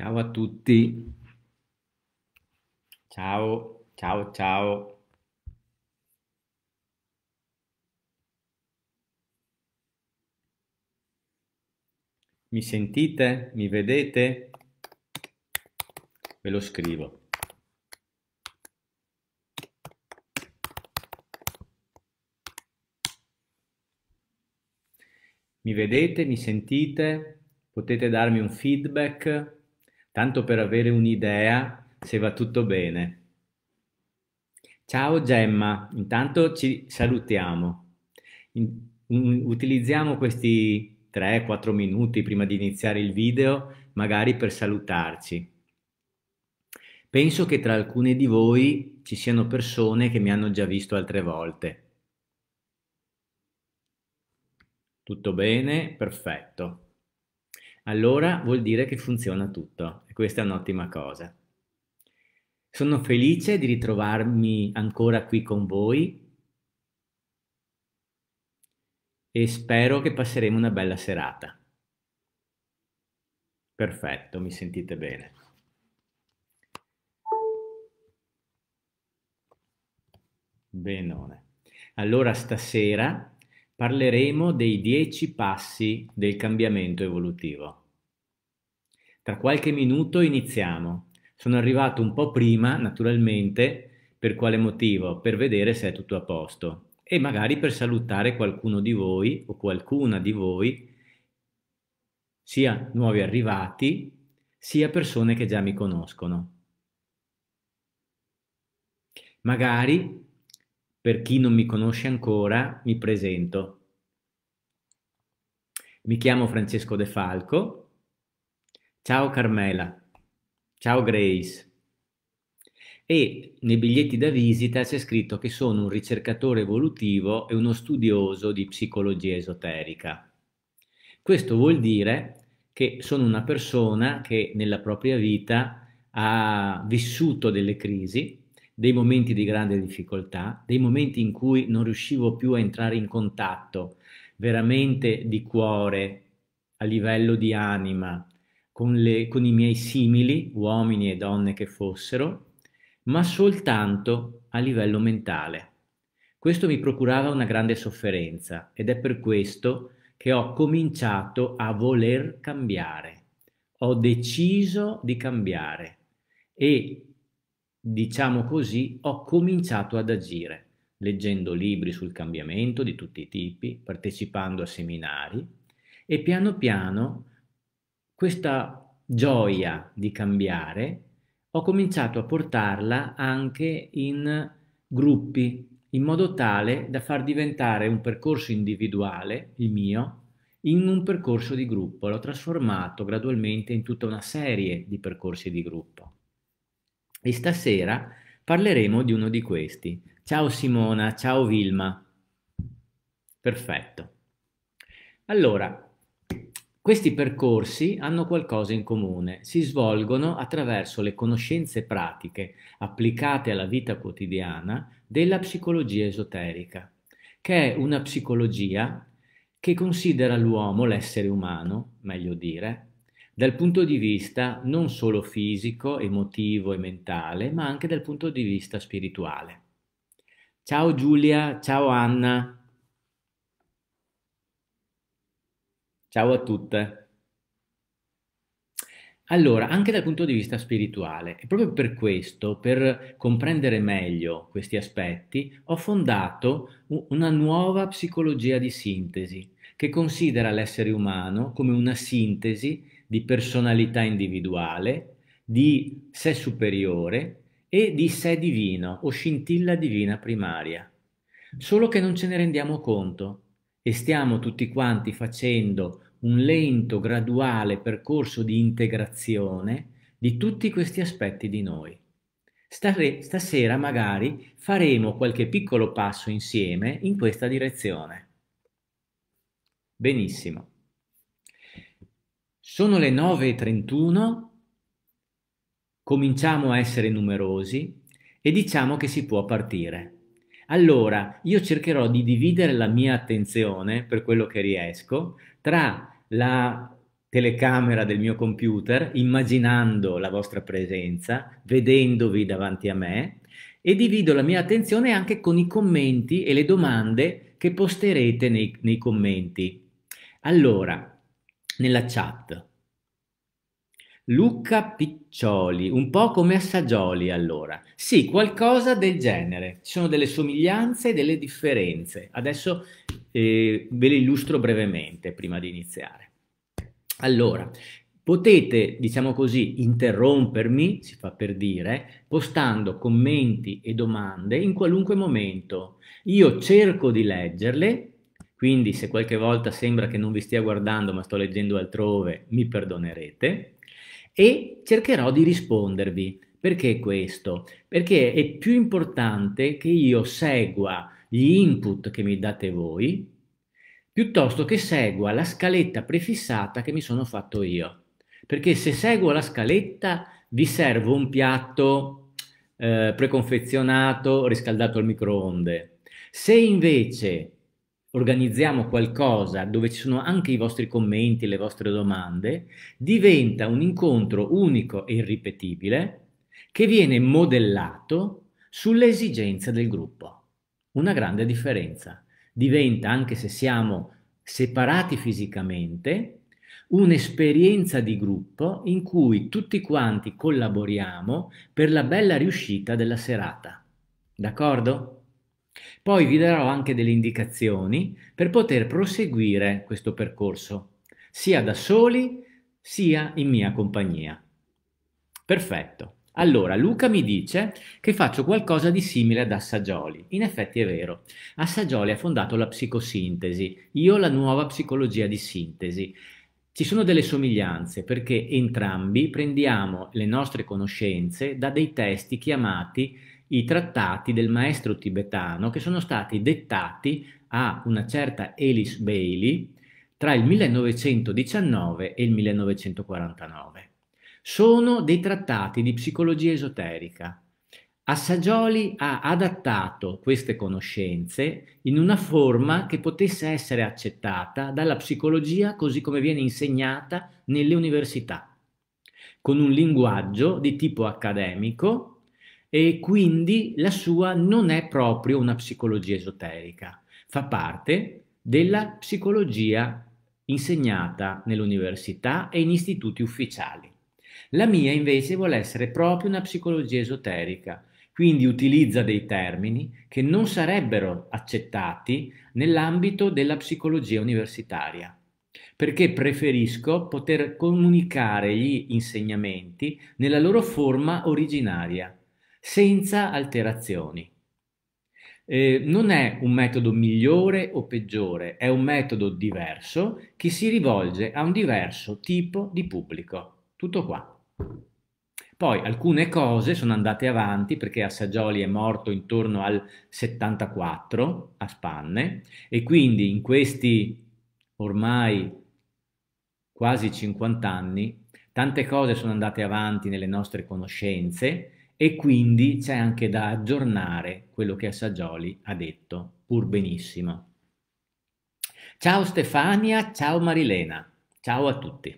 Ciao a tutti. Ciao, ciao, ciao. Mi sentite? Mi vedete? Ve lo scrivo. Mi vedete? Mi sentite? Potete darmi un feedback? tanto per avere un'idea se va tutto bene. Ciao Gemma, intanto ci salutiamo. In, un, utilizziamo questi 3-4 minuti prima di iniziare il video, magari per salutarci. Penso che tra alcune di voi ci siano persone che mi hanno già visto altre volte. Tutto bene? Perfetto allora vuol dire che funziona tutto e questa è un'ottima cosa. Sono felice di ritrovarmi ancora qui con voi e spero che passeremo una bella serata. Perfetto, mi sentite bene. Benone. Allora stasera parleremo dei dieci passi del cambiamento evolutivo. Tra qualche minuto iniziamo. Sono arrivato un po' prima, naturalmente, per quale motivo? Per vedere se è tutto a posto e magari per salutare qualcuno di voi o qualcuna di voi, sia nuovi arrivati, sia persone che già mi conoscono. Magari, per chi non mi conosce ancora, mi presento. Mi chiamo Francesco De Falco, Ciao Carmela. Ciao Grace. E nei biglietti da visita c'è scritto che sono un ricercatore evolutivo e uno studioso di psicologia esoterica. Questo vuol dire che sono una persona che nella propria vita ha vissuto delle crisi, dei momenti di grande difficoltà, dei momenti in cui non riuscivo più a entrare in contatto veramente di cuore, a livello di anima, con, le, con i miei simili, uomini e donne che fossero, ma soltanto a livello mentale. Questo mi procurava una grande sofferenza ed è per questo che ho cominciato a voler cambiare. Ho deciso di cambiare e, diciamo così, ho cominciato ad agire leggendo libri sul cambiamento di tutti i tipi, partecipando a seminari e piano piano questa gioia di cambiare ho cominciato a portarla anche in gruppi, in modo tale da far diventare un percorso individuale, il mio, in un percorso di gruppo. L'ho trasformato gradualmente in tutta una serie di percorsi di gruppo. E stasera parleremo di uno di questi. Ciao Simona, ciao Vilma. Perfetto. Allora, questi percorsi hanno qualcosa in comune, si svolgono attraverso le conoscenze pratiche applicate alla vita quotidiana della psicologia esoterica, che è una psicologia che considera l'uomo, l'essere umano, meglio dire, dal punto di vista non solo fisico, emotivo e mentale, ma anche dal punto di vista spirituale. Ciao Giulia, ciao Anna. Ciao a tutte. Allora, anche dal punto di vista spirituale, e proprio per questo, per comprendere meglio questi aspetti, ho fondato una nuova psicologia di sintesi, che considera l'essere umano come una sintesi di personalità individuale, di sé superiore e di sé divino o scintilla divina primaria. Solo che non ce ne rendiamo conto, e stiamo tutti quanti facendo un lento, graduale percorso di integrazione di tutti questi aspetti di noi. Stare, stasera magari faremo qualche piccolo passo insieme in questa direzione. Benissimo. Sono le 9.31, cominciamo a essere numerosi e diciamo che si può partire. Allora, io cercherò di dividere la mia attenzione, per quello che riesco, tra la telecamera del mio computer, immaginando la vostra presenza, vedendovi davanti a me, e divido la mia attenzione anche con i commenti e le domande che posterete nei, nei commenti. Allora, nella chat, Luca Piccioli, un po' come Assagioli allora. Sì, qualcosa del genere. Ci sono delle somiglianze e delle differenze. Adesso eh, ve le illustro brevemente prima di iniziare. Allora, potete, diciamo così, interrompermi, si fa per dire, postando commenti e domande in qualunque momento. Io cerco di leggerle quindi se qualche volta sembra che non vi stia guardando ma sto leggendo altrove, mi perdonerete e cercherò di rispondervi. Perché questo? Perché è più importante che io segua gli input che mi date voi piuttosto che segua la scaletta prefissata che mi sono fatto io. Perché se seguo la scaletta vi servo un piatto eh, preconfezionato, riscaldato al microonde. Se invece organizziamo qualcosa dove ci sono anche i vostri commenti, le vostre domande, diventa un incontro unico e irripetibile che viene modellato sulle esigenze del gruppo. Una grande differenza. Diventa, anche se siamo separati fisicamente, un'esperienza di gruppo in cui tutti quanti collaboriamo per la bella riuscita della serata. D'accordo? Poi vi darò anche delle indicazioni per poter proseguire questo percorso, sia da soli sia in mia compagnia. Perfetto. Allora, Luca mi dice che faccio qualcosa di simile ad Assagioli. In effetti è vero. Assagioli ha fondato la psicosintesi, io la nuova psicologia di sintesi. Ci sono delle somiglianze perché entrambi prendiamo le nostre conoscenze da dei testi chiamati i trattati del maestro tibetano che sono stati dettati a una certa Elis Bailey tra il 1919 e il 1949. Sono dei trattati di psicologia esoterica. Assagioli ha adattato queste conoscenze in una forma che potesse essere accettata dalla psicologia così come viene insegnata nelle università, con un linguaggio di tipo accademico e quindi la sua non è proprio una psicologia esoterica, fa parte della psicologia insegnata nell'università e in istituti ufficiali. La mia invece vuole essere proprio una psicologia esoterica, quindi utilizza dei termini che non sarebbero accettati nell'ambito della psicologia universitaria, perché preferisco poter comunicare gli insegnamenti nella loro forma originaria, senza alterazioni. Eh, non è un metodo migliore o peggiore, è un metodo diverso che si rivolge a un diverso tipo di pubblico. Tutto qua. Poi alcune cose sono andate avanti perché Assagioli è morto intorno al 74 a Spanne e quindi in questi ormai quasi 50 anni tante cose sono andate avanti nelle nostre conoscenze e quindi c'è anche da aggiornare quello che Assagioli ha detto, pur benissimo. Ciao Stefania, ciao Marilena, ciao a tutti.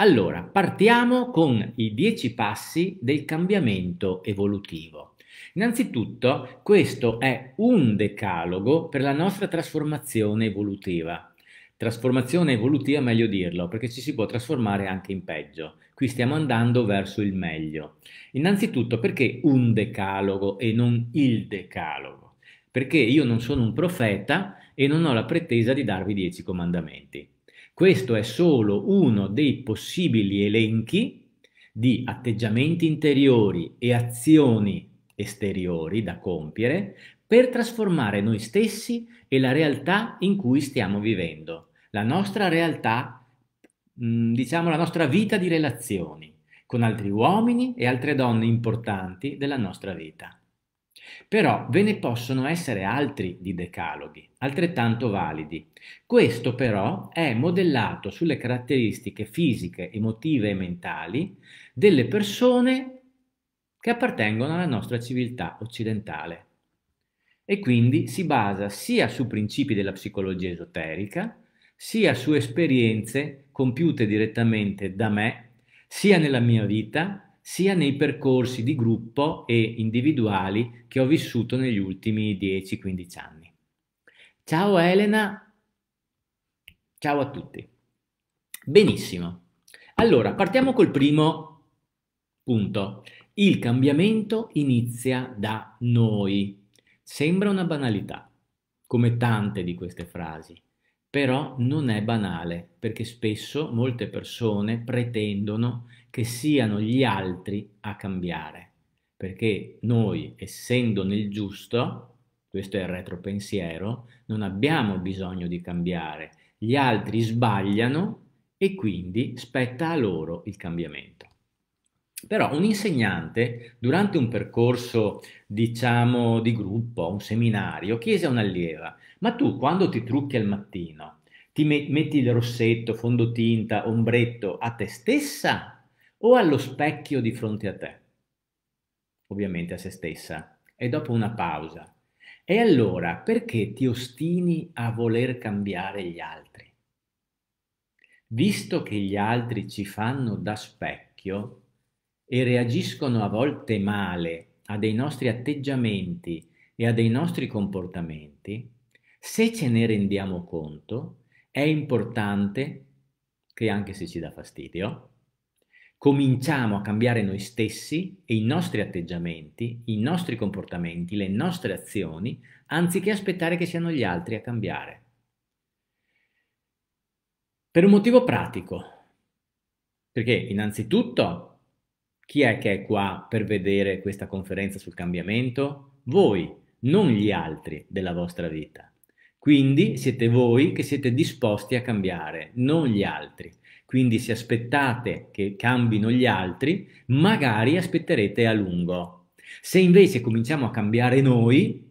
Allora, partiamo con i dieci passi del cambiamento evolutivo. Innanzitutto, questo è un decalogo per la nostra trasformazione evolutiva. Trasformazione evolutiva, meglio dirlo, perché ci si può trasformare anche in peggio. Qui stiamo andando verso il meglio. Innanzitutto, perché un decalogo e non il decalogo? Perché io non sono un profeta e non ho la pretesa di darvi dieci comandamenti. Questo è solo uno dei possibili elenchi di atteggiamenti interiori e azioni esteriori da compiere per trasformare noi stessi e la realtà in cui stiamo vivendo la nostra realtà, diciamo la nostra vita di relazioni con altri uomini e altre donne importanti della nostra vita. Però ve ne possono essere altri di decaloghi, altrettanto validi. Questo però è modellato sulle caratteristiche fisiche, emotive e mentali delle persone che appartengono alla nostra civiltà occidentale e quindi si basa sia su principi della psicologia esoterica sia su esperienze compiute direttamente da me, sia nella mia vita, sia nei percorsi di gruppo e individuali che ho vissuto negli ultimi 10-15 anni. Ciao Elena, ciao a tutti. Benissimo. Allora, partiamo col primo punto. Il cambiamento inizia da noi. Sembra una banalità, come tante di queste frasi, però non è banale, perché spesso molte persone pretendono che siano gli altri a cambiare, perché noi, essendo nel giusto, questo è il retropensiero, non abbiamo bisogno di cambiare, gli altri sbagliano e quindi spetta a loro il cambiamento. Però un insegnante, durante un percorso, diciamo, di gruppo, un seminario, chiese a un'allieva, ma tu quando ti trucchi al mattino, ti metti il rossetto, fondotinta, ombretto a te stessa o allo specchio di fronte a te? Ovviamente a se stessa. E dopo una pausa. E allora perché ti ostini a voler cambiare gli altri? Visto che gli altri ci fanno da specchio, e reagiscono a volte male a dei nostri atteggiamenti e a dei nostri comportamenti, se ce ne rendiamo conto, è importante che anche se ci dà fastidio, cominciamo a cambiare noi stessi e i nostri atteggiamenti, i nostri comportamenti, le nostre azioni, anziché aspettare che siano gli altri a cambiare. Per un motivo pratico, perché innanzitutto chi è che è qua per vedere questa conferenza sul cambiamento? Voi, non gli altri della vostra vita. Quindi siete voi che siete disposti a cambiare, non gli altri. Quindi se aspettate che cambino gli altri, magari aspetterete a lungo. Se invece cominciamo a cambiare noi,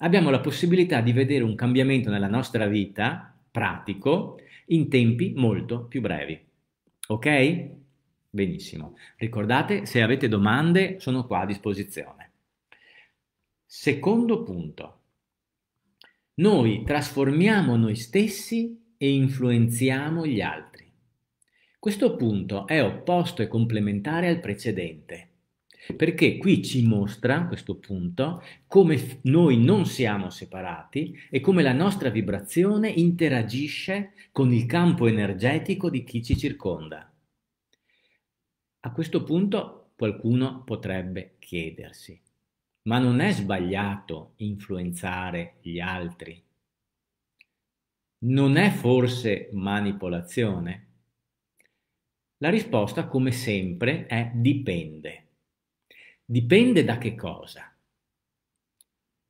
abbiamo la possibilità di vedere un cambiamento nella nostra vita pratico in tempi molto più brevi. Ok? Benissimo. Ricordate, se avete domande, sono qua a disposizione. Secondo punto. Noi trasformiamo noi stessi e influenziamo gli altri. Questo punto è opposto e complementare al precedente, perché qui ci mostra, questo punto, come noi non siamo separati e come la nostra vibrazione interagisce con il campo energetico di chi ci circonda. A questo punto qualcuno potrebbe chiedersi, ma non è sbagliato influenzare gli altri? Non è forse manipolazione? La risposta, come sempre, è dipende. Dipende da che cosa?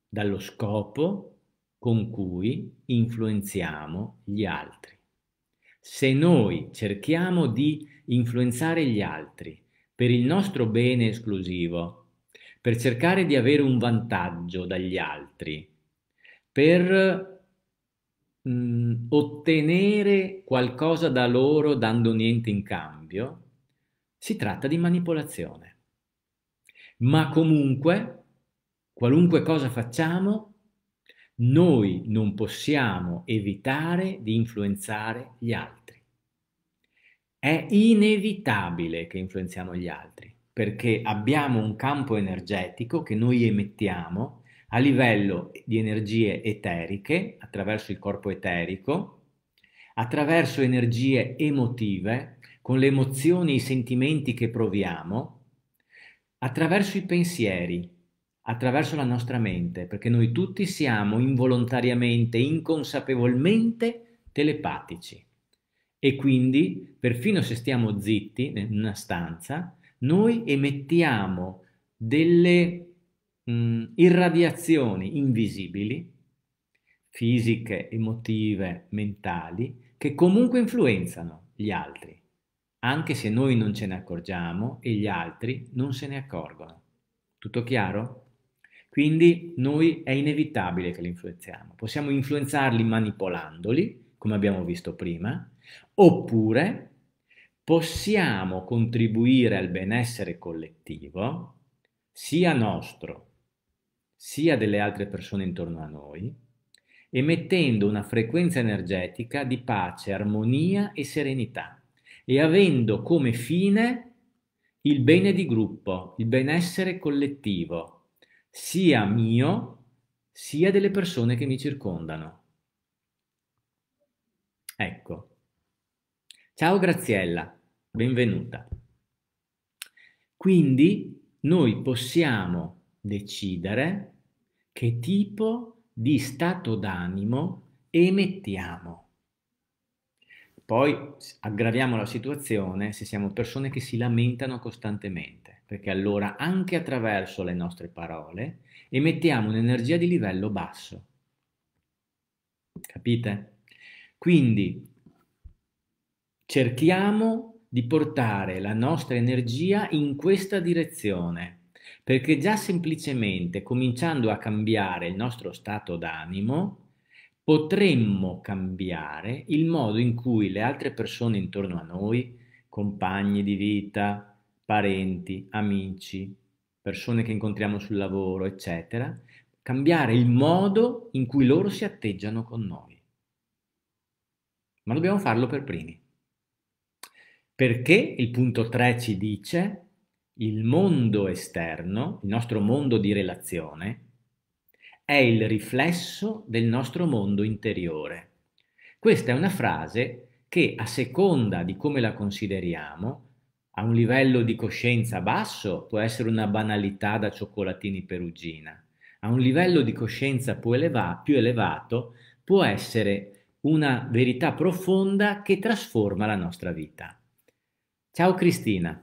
Dallo scopo con cui influenziamo gli altri. Se noi cerchiamo di influenzare gli altri per il nostro bene esclusivo, per cercare di avere un vantaggio dagli altri, per mh, mm, ottenere qualcosa da loro dando niente in cambio, si tratta di manipolazione. Ma comunque, qualunque cosa facciamo, noi non possiamo evitare di influenzare gli altri. È inevitabile che influenziamo gli altri perché abbiamo un campo energetico che noi emettiamo a livello di energie eteriche attraverso il corpo eterico, attraverso energie emotive, con le emozioni e i sentimenti che proviamo, attraverso i pensieri, attraverso la nostra mente, perché noi tutti siamo involontariamente, inconsapevolmente telepatici. E quindi, perfino se stiamo zitti in una stanza, noi emettiamo delle mh, mm, irradiazioni invisibili, fisiche, emotive, mentali, che comunque influenzano gli altri, anche se noi non ce ne accorgiamo e gli altri non se ne accorgono. Tutto chiaro? Quindi noi è inevitabile che li influenziamo. Possiamo influenzarli manipolandoli, come abbiamo visto prima, Oppure possiamo contribuire al benessere collettivo, sia nostro, sia delle altre persone intorno a noi, emettendo una frequenza energetica di pace, armonia e serenità e avendo come fine il bene di gruppo, il benessere collettivo, sia mio, sia delle persone che mi circondano. Ecco, Ciao Graziella, benvenuta. Quindi noi possiamo decidere che tipo di stato d'animo emettiamo. Poi aggraviamo la situazione se siamo persone che si lamentano costantemente, perché allora anche attraverso le nostre parole emettiamo un'energia di livello basso. Capite? Quindi Cerchiamo di portare la nostra energia in questa direzione, perché già semplicemente cominciando a cambiare il nostro stato d'animo, potremmo cambiare il modo in cui le altre persone intorno a noi, compagni di vita, parenti, amici, persone che incontriamo sul lavoro, eccetera, cambiare il modo in cui loro si atteggiano con noi. Ma dobbiamo farlo per primi. Perché il punto 3 ci dice il mondo esterno, il nostro mondo di relazione, è il riflesso del nostro mondo interiore. Questa è una frase che a seconda di come la consideriamo, a un livello di coscienza basso può essere una banalità da cioccolatini perugina, a un livello di coscienza più, eleva più elevato può essere una verità profonda che trasforma la nostra vita. Ciao Cristina,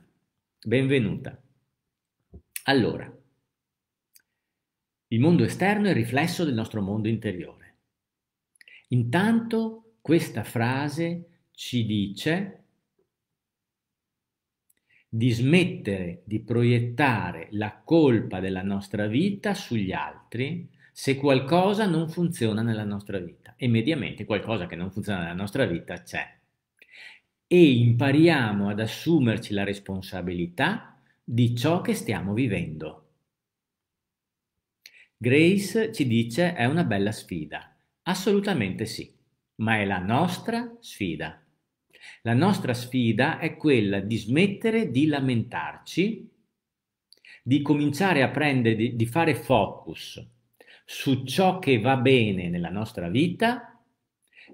benvenuta. Allora, il mondo esterno è il riflesso del nostro mondo interiore. Intanto questa frase ci dice di smettere di proiettare la colpa della nostra vita sugli altri se qualcosa non funziona nella nostra vita e mediamente qualcosa che non funziona nella nostra vita c'è e impariamo ad assumerci la responsabilità di ciò che stiamo vivendo. Grace ci dice è una bella sfida. Assolutamente sì, ma è la nostra sfida. La nostra sfida è quella di smettere di lamentarci, di cominciare a prendere, di, fare focus su ciò che va bene nella nostra vita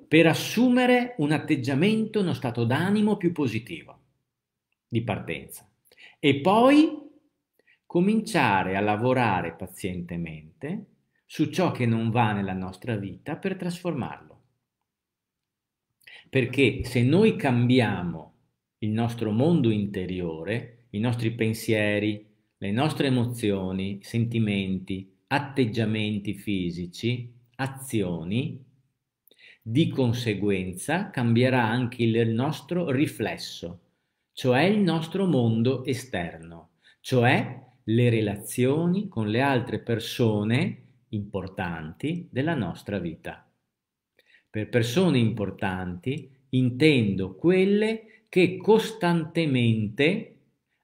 per assumere un atteggiamento, uno stato d'animo più positivo di partenza e poi cominciare a lavorare pazientemente su ciò che non va nella nostra vita per trasformarlo. Perché se noi cambiamo il nostro mondo interiore, i nostri pensieri, le nostre emozioni, sentimenti, atteggiamenti fisici, azioni, di conseguenza cambierà anche il nostro riflesso, cioè il nostro mondo esterno, cioè le relazioni con le altre persone importanti della nostra vita. Per persone importanti intendo quelle che costantemente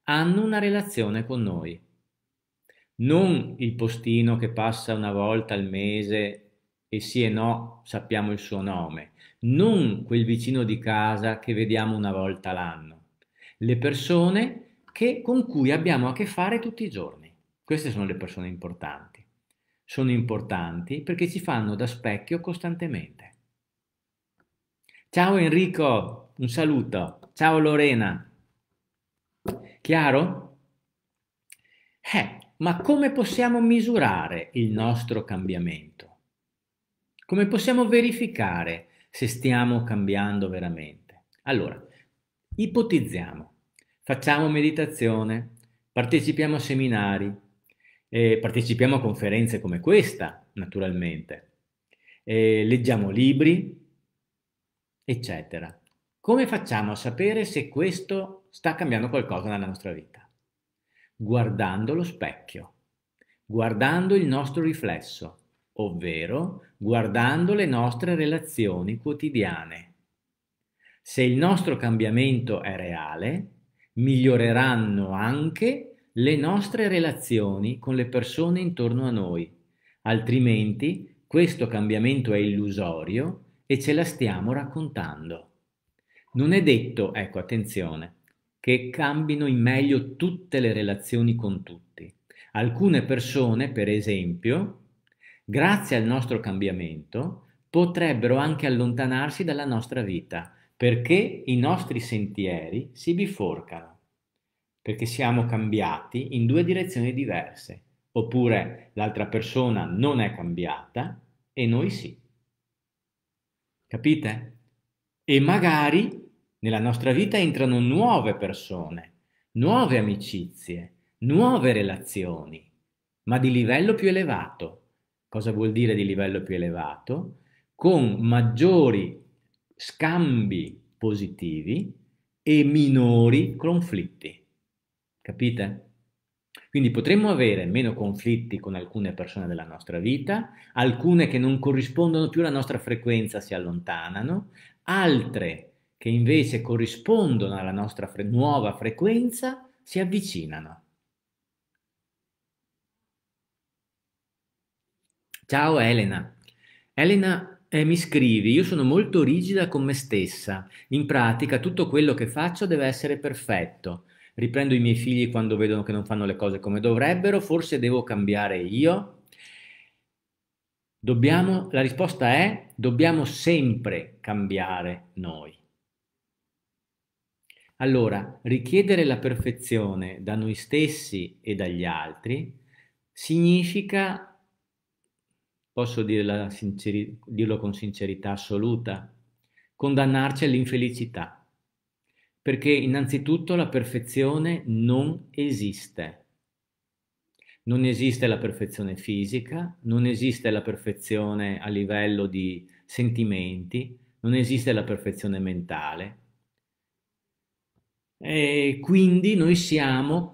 hanno una relazione con noi. Non il postino che passa una volta al mese e sì e no sappiamo il suo nome, non quel vicino di casa che vediamo una volta l'anno, le persone che, con cui abbiamo a che fare tutti i giorni. Queste sono le persone importanti. Sono importanti perché ci fanno da specchio costantemente. Ciao Enrico, un saluto. Ciao Lorena. Chiaro? Eh, ma come possiamo misurare il nostro cambiamento? Come possiamo verificare se stiamo cambiando veramente? Allora, ipotizziamo, facciamo meditazione, partecipiamo a seminari, eh, partecipiamo a conferenze come questa, naturalmente, eh, leggiamo libri, eccetera. Come facciamo a sapere se questo sta cambiando qualcosa nella nostra vita? Guardando lo specchio, guardando il nostro riflesso, ovvero guardando le nostre relazioni quotidiane. Se il nostro cambiamento è reale, miglioreranno anche le nostre relazioni con le persone intorno a noi, altrimenti questo cambiamento è illusorio e ce la stiamo raccontando. Non è detto, ecco attenzione, che cambino in meglio tutte le relazioni con tutti. Alcune persone, per esempio, grazie al nostro cambiamento, potrebbero anche allontanarsi dalla nostra vita, perché i nostri sentieri si biforcano, perché siamo cambiati in due direzioni diverse, oppure l'altra persona non è cambiata e noi sì. Capite? E magari nella nostra vita entrano nuove persone, nuove amicizie, nuove relazioni, ma di livello più elevato, Cosa vuol dire di livello più elevato? Con maggiori scambi positivi e minori conflitti. Capite? Quindi potremmo avere meno conflitti con alcune persone della nostra vita, alcune che non corrispondono più alla nostra frequenza si allontanano, altre che invece corrispondono alla nostra fre nuova frequenza si avvicinano. Ciao Elena. Elena eh, mi scrivi, io sono molto rigida con me stessa, in pratica tutto quello che faccio deve essere perfetto. Riprendo i miei figli quando vedono che non fanno le cose come dovrebbero, forse devo cambiare io. Dobbiamo, la risposta è dobbiamo sempre cambiare noi. Allora, richiedere la perfezione da noi stessi e dagli altri significa posso sinceri- dirlo con sincerità assoluta, condannarci all'infelicità, perché innanzitutto la perfezione non esiste. Non esiste la perfezione fisica, non esiste la perfezione a livello di sentimenti, non esiste la perfezione mentale. E quindi noi siamo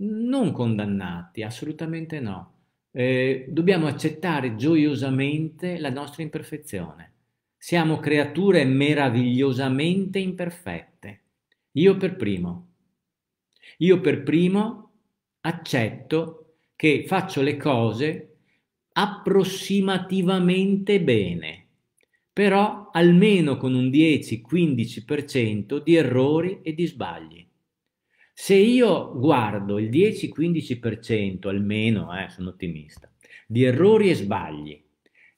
non condannati, assolutamente no, eh, dobbiamo accettare gioiosamente la nostra imperfezione. Siamo creature meravigliosamente imperfette. Io per primo. Io per primo accetto che faccio le cose approssimativamente bene, però almeno con un 10-15% di errori e di sbagli. Se io guardo il 10-15% almeno, eh, sono ottimista, di errori e sbagli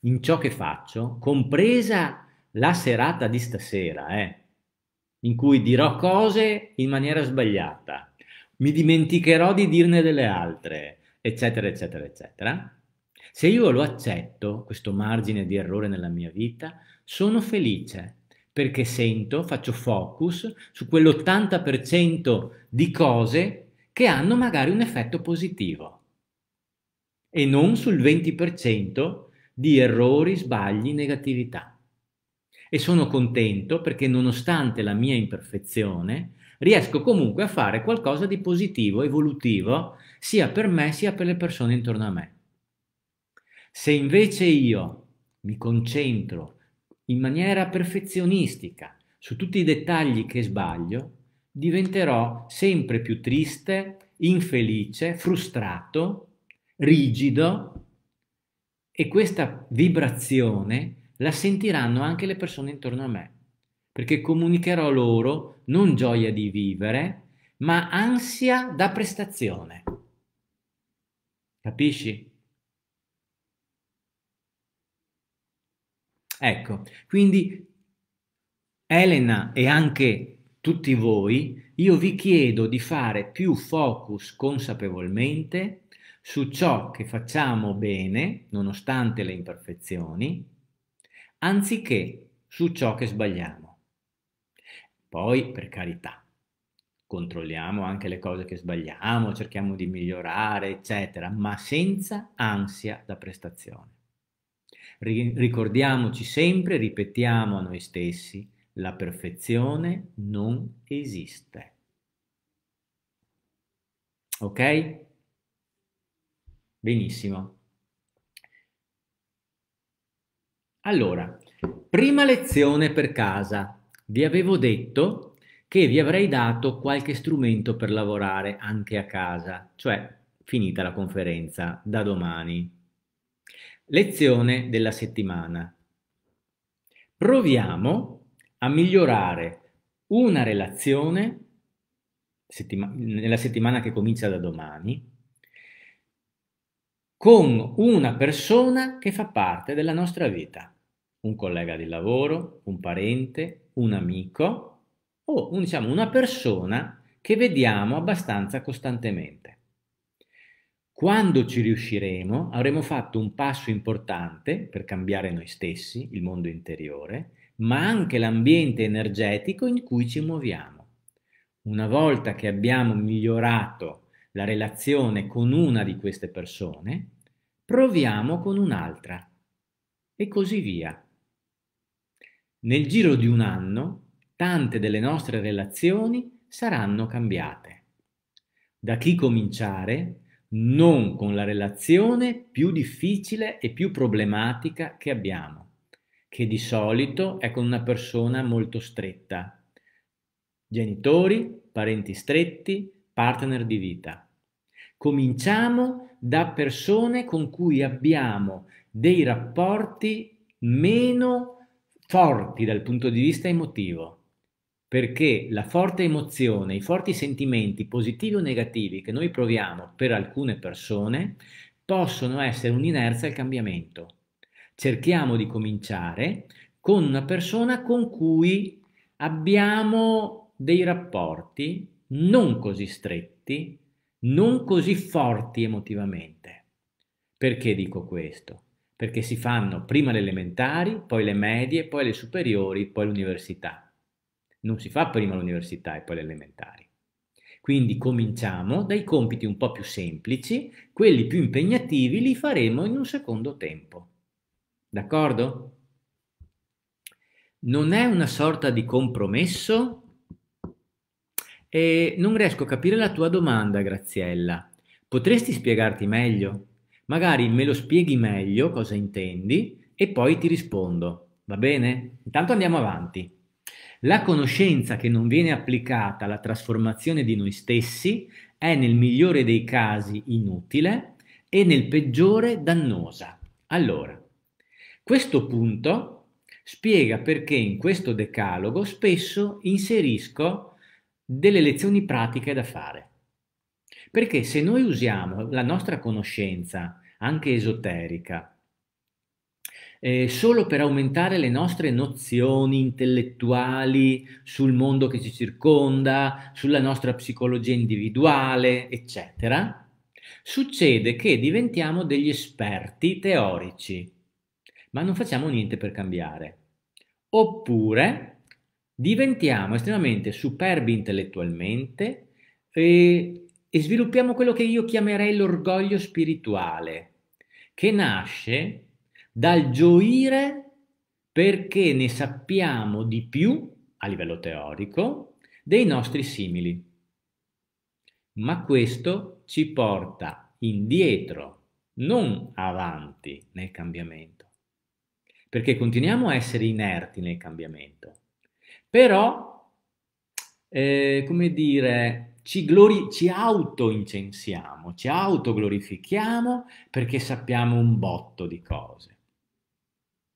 in ciò che faccio, compresa la serata di stasera, eh, in cui dirò cose in maniera sbagliata, mi dimenticherò di dirne delle altre, eccetera, eccetera, eccetera. Se io lo accetto, questo margine di errore nella mia vita, sono felice perché sento, faccio focus su quell'80% di cose che hanno magari un effetto positivo e non sul 20% di errori, sbagli, negatività. E sono contento perché nonostante la mia imperfezione riesco comunque a fare qualcosa di positivo, evolutivo, sia per me sia per le persone intorno a me. Se invece io mi concentro in maniera perfezionistica su tutti i dettagli che sbaglio, diventerò sempre più triste, infelice, frustrato, rigido e questa vibrazione la sentiranno anche le persone intorno a me, perché comunicherò loro non gioia di vivere, ma ansia da prestazione. Capisci? Ecco, quindi Elena e anche tutti voi, io vi chiedo di fare più focus consapevolmente su ciò che facciamo bene, nonostante le imperfezioni, anziché su ciò che sbagliamo. Poi, per carità, controlliamo anche le cose che sbagliamo, cerchiamo di migliorare, eccetera, ma senza ansia da prestazione. Ricordiamoci sempre, ripetiamo a noi stessi, la perfezione non esiste. Ok? Benissimo. Allora, prima lezione per casa. Vi avevo detto che vi avrei dato qualche strumento per lavorare anche a casa, cioè finita la conferenza da domani. Lezione della settimana. Proviamo a migliorare una relazione settima nella settimana che comincia da domani con una persona che fa parte della nostra vita, un collega di lavoro, un parente, un amico o diciamo, una persona che vediamo abbastanza costantemente. Quando ci riusciremo, avremo fatto un passo importante per cambiare noi stessi, il mondo interiore, ma anche l'ambiente energetico in cui ci muoviamo. Una volta che abbiamo migliorato la relazione con una di queste persone, proviamo con un'altra e così via. Nel giro di un anno, tante delle nostre relazioni saranno cambiate. Da chi cominciare non con la relazione più difficile e più problematica che abbiamo, che di solito è con una persona molto stretta. Genitori, parenti stretti, partner di vita. Cominciamo da persone con cui abbiamo dei rapporti meno forti dal punto di vista emotivo perché la forte emozione, i forti sentimenti positivi o negativi che noi proviamo per alcune persone possono essere un'inerzia al cambiamento. Cerchiamo di cominciare con una persona con cui abbiamo dei rapporti non così stretti, non così forti emotivamente. Perché dico questo? Perché si fanno prima le elementari, poi le medie, poi le superiori, poi l'università non si fa prima l'università e poi le elementari. Quindi cominciamo dai compiti un po' più semplici, quelli più impegnativi li faremo in un secondo tempo. D'accordo? Non è una sorta di compromesso? E non riesco a capire la tua domanda, Graziella. Potresti spiegarti meglio? Magari me lo spieghi meglio cosa intendi e poi ti rispondo. Va bene? Intanto andiamo avanti. La conoscenza che non viene applicata alla trasformazione di noi stessi è nel migliore dei casi inutile e nel peggiore dannosa. Allora, questo punto spiega perché in questo decalogo spesso inserisco delle lezioni pratiche da fare. Perché se noi usiamo la nostra conoscenza, anche esoterica, eh, solo per aumentare le nostre nozioni intellettuali sul mondo che ci circonda, sulla nostra psicologia individuale, eccetera, succede che diventiamo degli esperti teorici, ma non facciamo niente per cambiare. Oppure diventiamo estremamente superbi intellettualmente e, eh, e sviluppiamo quello che io chiamerei l'orgoglio spirituale, che nasce dal gioire perché ne sappiamo di più, a livello teorico, dei nostri simili. Ma questo ci porta indietro, non avanti nel cambiamento, perché continuiamo a essere inerti nel cambiamento. Però, eh, come dire, ci, glori- ci autoincensiamo, ci autoglorifichiamo perché sappiamo un botto di cose.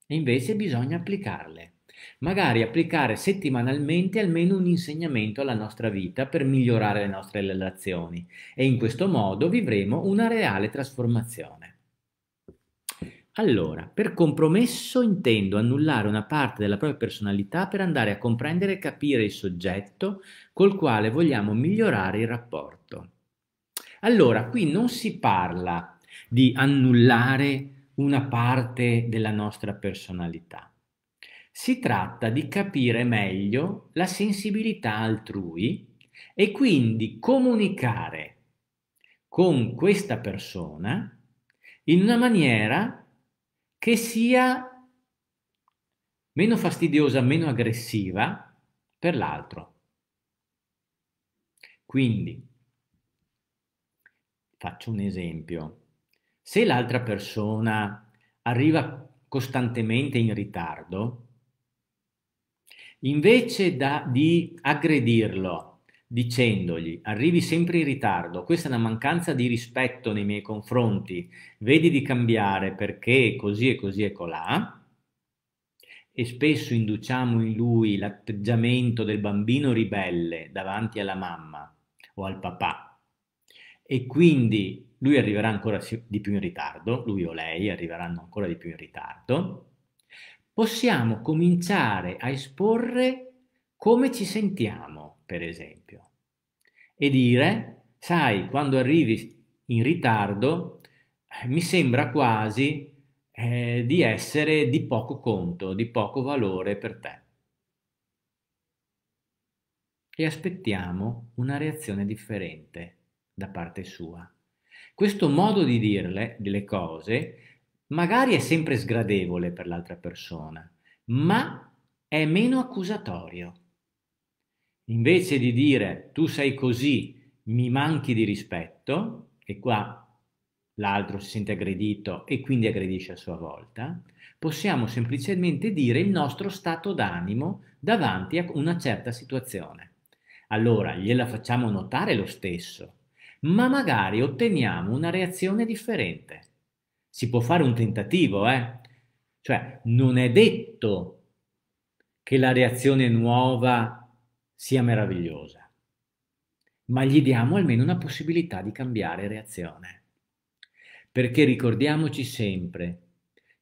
Invece bisogna applicarle. Magari applicare settimanalmente almeno un insegnamento alla nostra vita per migliorare le nostre relazioni e in questo modo vivremo una reale trasformazione. Allora, per compromesso intendo annullare una parte della propria personalità per andare a comprendere e capire il soggetto col quale vogliamo migliorare il rapporto. Allora, qui non si parla di annullare una parte della nostra personalità. Si tratta di capire meglio la sensibilità altrui e quindi comunicare con questa persona in una maniera che sia meno fastidiosa, meno aggressiva per l'altro. Quindi, faccio un esempio. Se l'altra persona arriva costantemente in ritardo, invece da, di aggredirlo dicendogli arrivi sempre in ritardo, questa è una mancanza di rispetto nei miei confronti, vedi di cambiare perché così e così e colà, e spesso induciamo in lui l'atteggiamento del bambino ribelle davanti alla mamma o al papà e quindi lui arriverà ancora di più in ritardo, lui o lei arriveranno ancora di più in ritardo, possiamo cominciare a esporre come ci sentiamo, per esempio, e dire, sai, quando arrivi in ritardo, eh, mi sembra quasi eh, di essere di poco conto, di poco valore per te. E aspettiamo una reazione differente da parte sua. Questo modo di dirle delle cose magari è sempre sgradevole per l'altra persona, ma è meno accusatorio. Invece di dire tu sei così, mi manchi di rispetto, e qua l'altro si sente aggredito e quindi aggredisce a sua volta, possiamo semplicemente dire il nostro stato d'animo davanti a una certa situazione. Allora gliela facciamo notare lo stesso, ma magari otteniamo una reazione differente. Si può fare un tentativo, eh? Cioè, non è detto che la reazione nuova sia meravigliosa, ma gli diamo almeno una possibilità di cambiare reazione. Perché ricordiamoci sempre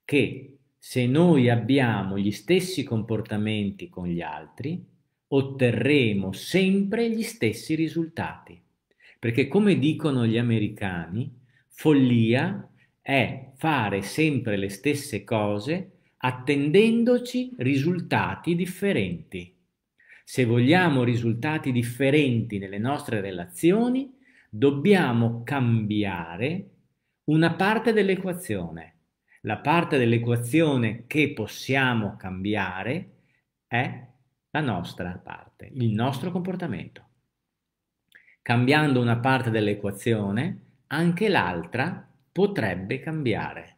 che se noi abbiamo gli stessi comportamenti con gli altri, otterremo sempre gli stessi risultati. Perché come dicono gli americani, follia è fare sempre le stesse cose attendendoci risultati differenti. Se vogliamo risultati differenti nelle nostre relazioni, dobbiamo cambiare una parte dell'equazione. La parte dell'equazione che possiamo cambiare è la nostra parte, il nostro comportamento cambiando una parte dell'equazione, anche l'altra potrebbe cambiare.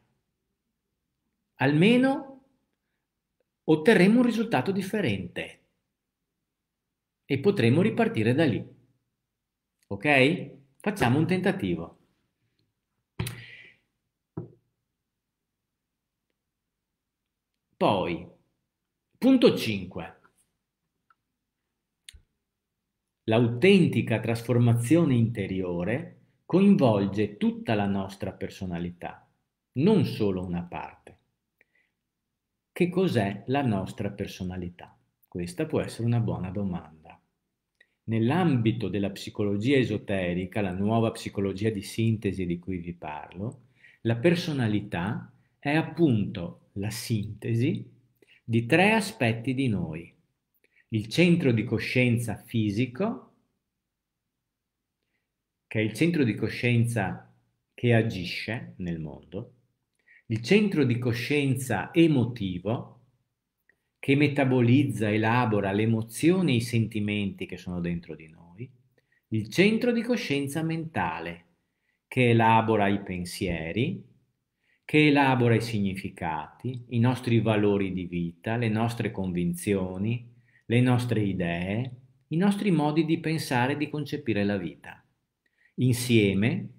Almeno otterremo un risultato differente e potremo ripartire da lì. Ok? Facciamo un tentativo. Poi, punto 5. L'autentica trasformazione interiore coinvolge tutta la nostra personalità, non solo una parte. Che cos'è la nostra personalità? Questa può essere una buona domanda. Nell'ambito della psicologia esoterica, la nuova psicologia di sintesi di cui vi parlo, la personalità è appunto la sintesi di tre aspetti di noi, il centro di coscienza fisico, che è il centro di coscienza che agisce nel mondo, il centro di coscienza emotivo, che metabolizza, elabora le emozioni e i sentimenti che sono dentro di noi, il centro di coscienza mentale, che elabora i pensieri, che elabora i significati, i nostri valori di vita, le nostre convinzioni, le nostre idee, i nostri modi di pensare e di concepire la vita. Insieme,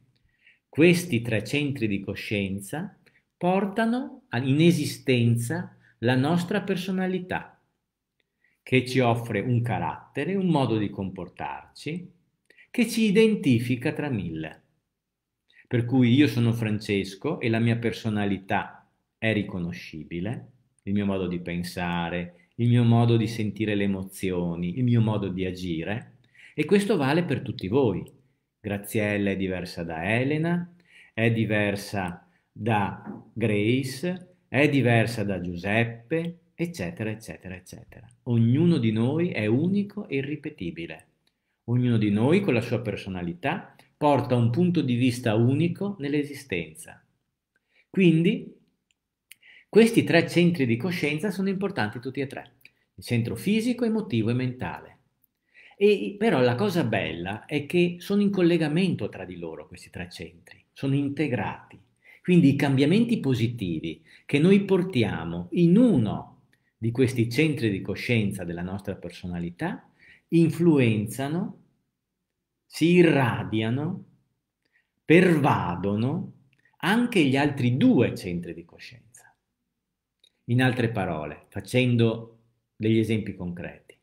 questi tre centri di coscienza portano in esistenza la nostra personalità, che ci offre un carattere, un modo di comportarci, che ci identifica tra mille. Per cui io sono Francesco e la mia personalità è riconoscibile, il mio modo di pensare, il mio modo di sentire le emozioni, il mio modo di agire e questo vale per tutti voi. Graziella è diversa da Elena, è diversa da Grace, è diversa da Giuseppe, eccetera, eccetera, eccetera. Ognuno di noi è unico e irripetibile. Ognuno di noi, con la sua personalità, porta un punto di vista unico nell'esistenza. Quindi questi tre centri di coscienza sono importanti tutti e tre, il centro fisico, emotivo e mentale. E, però la cosa bella è che sono in collegamento tra di loro questi tre centri, sono integrati. Quindi i cambiamenti positivi che noi portiamo in uno di questi centri di coscienza della nostra personalità influenzano, si irradiano, pervadono anche gli altri due centri di coscienza. In altre parole, facendo degli esempi concreti,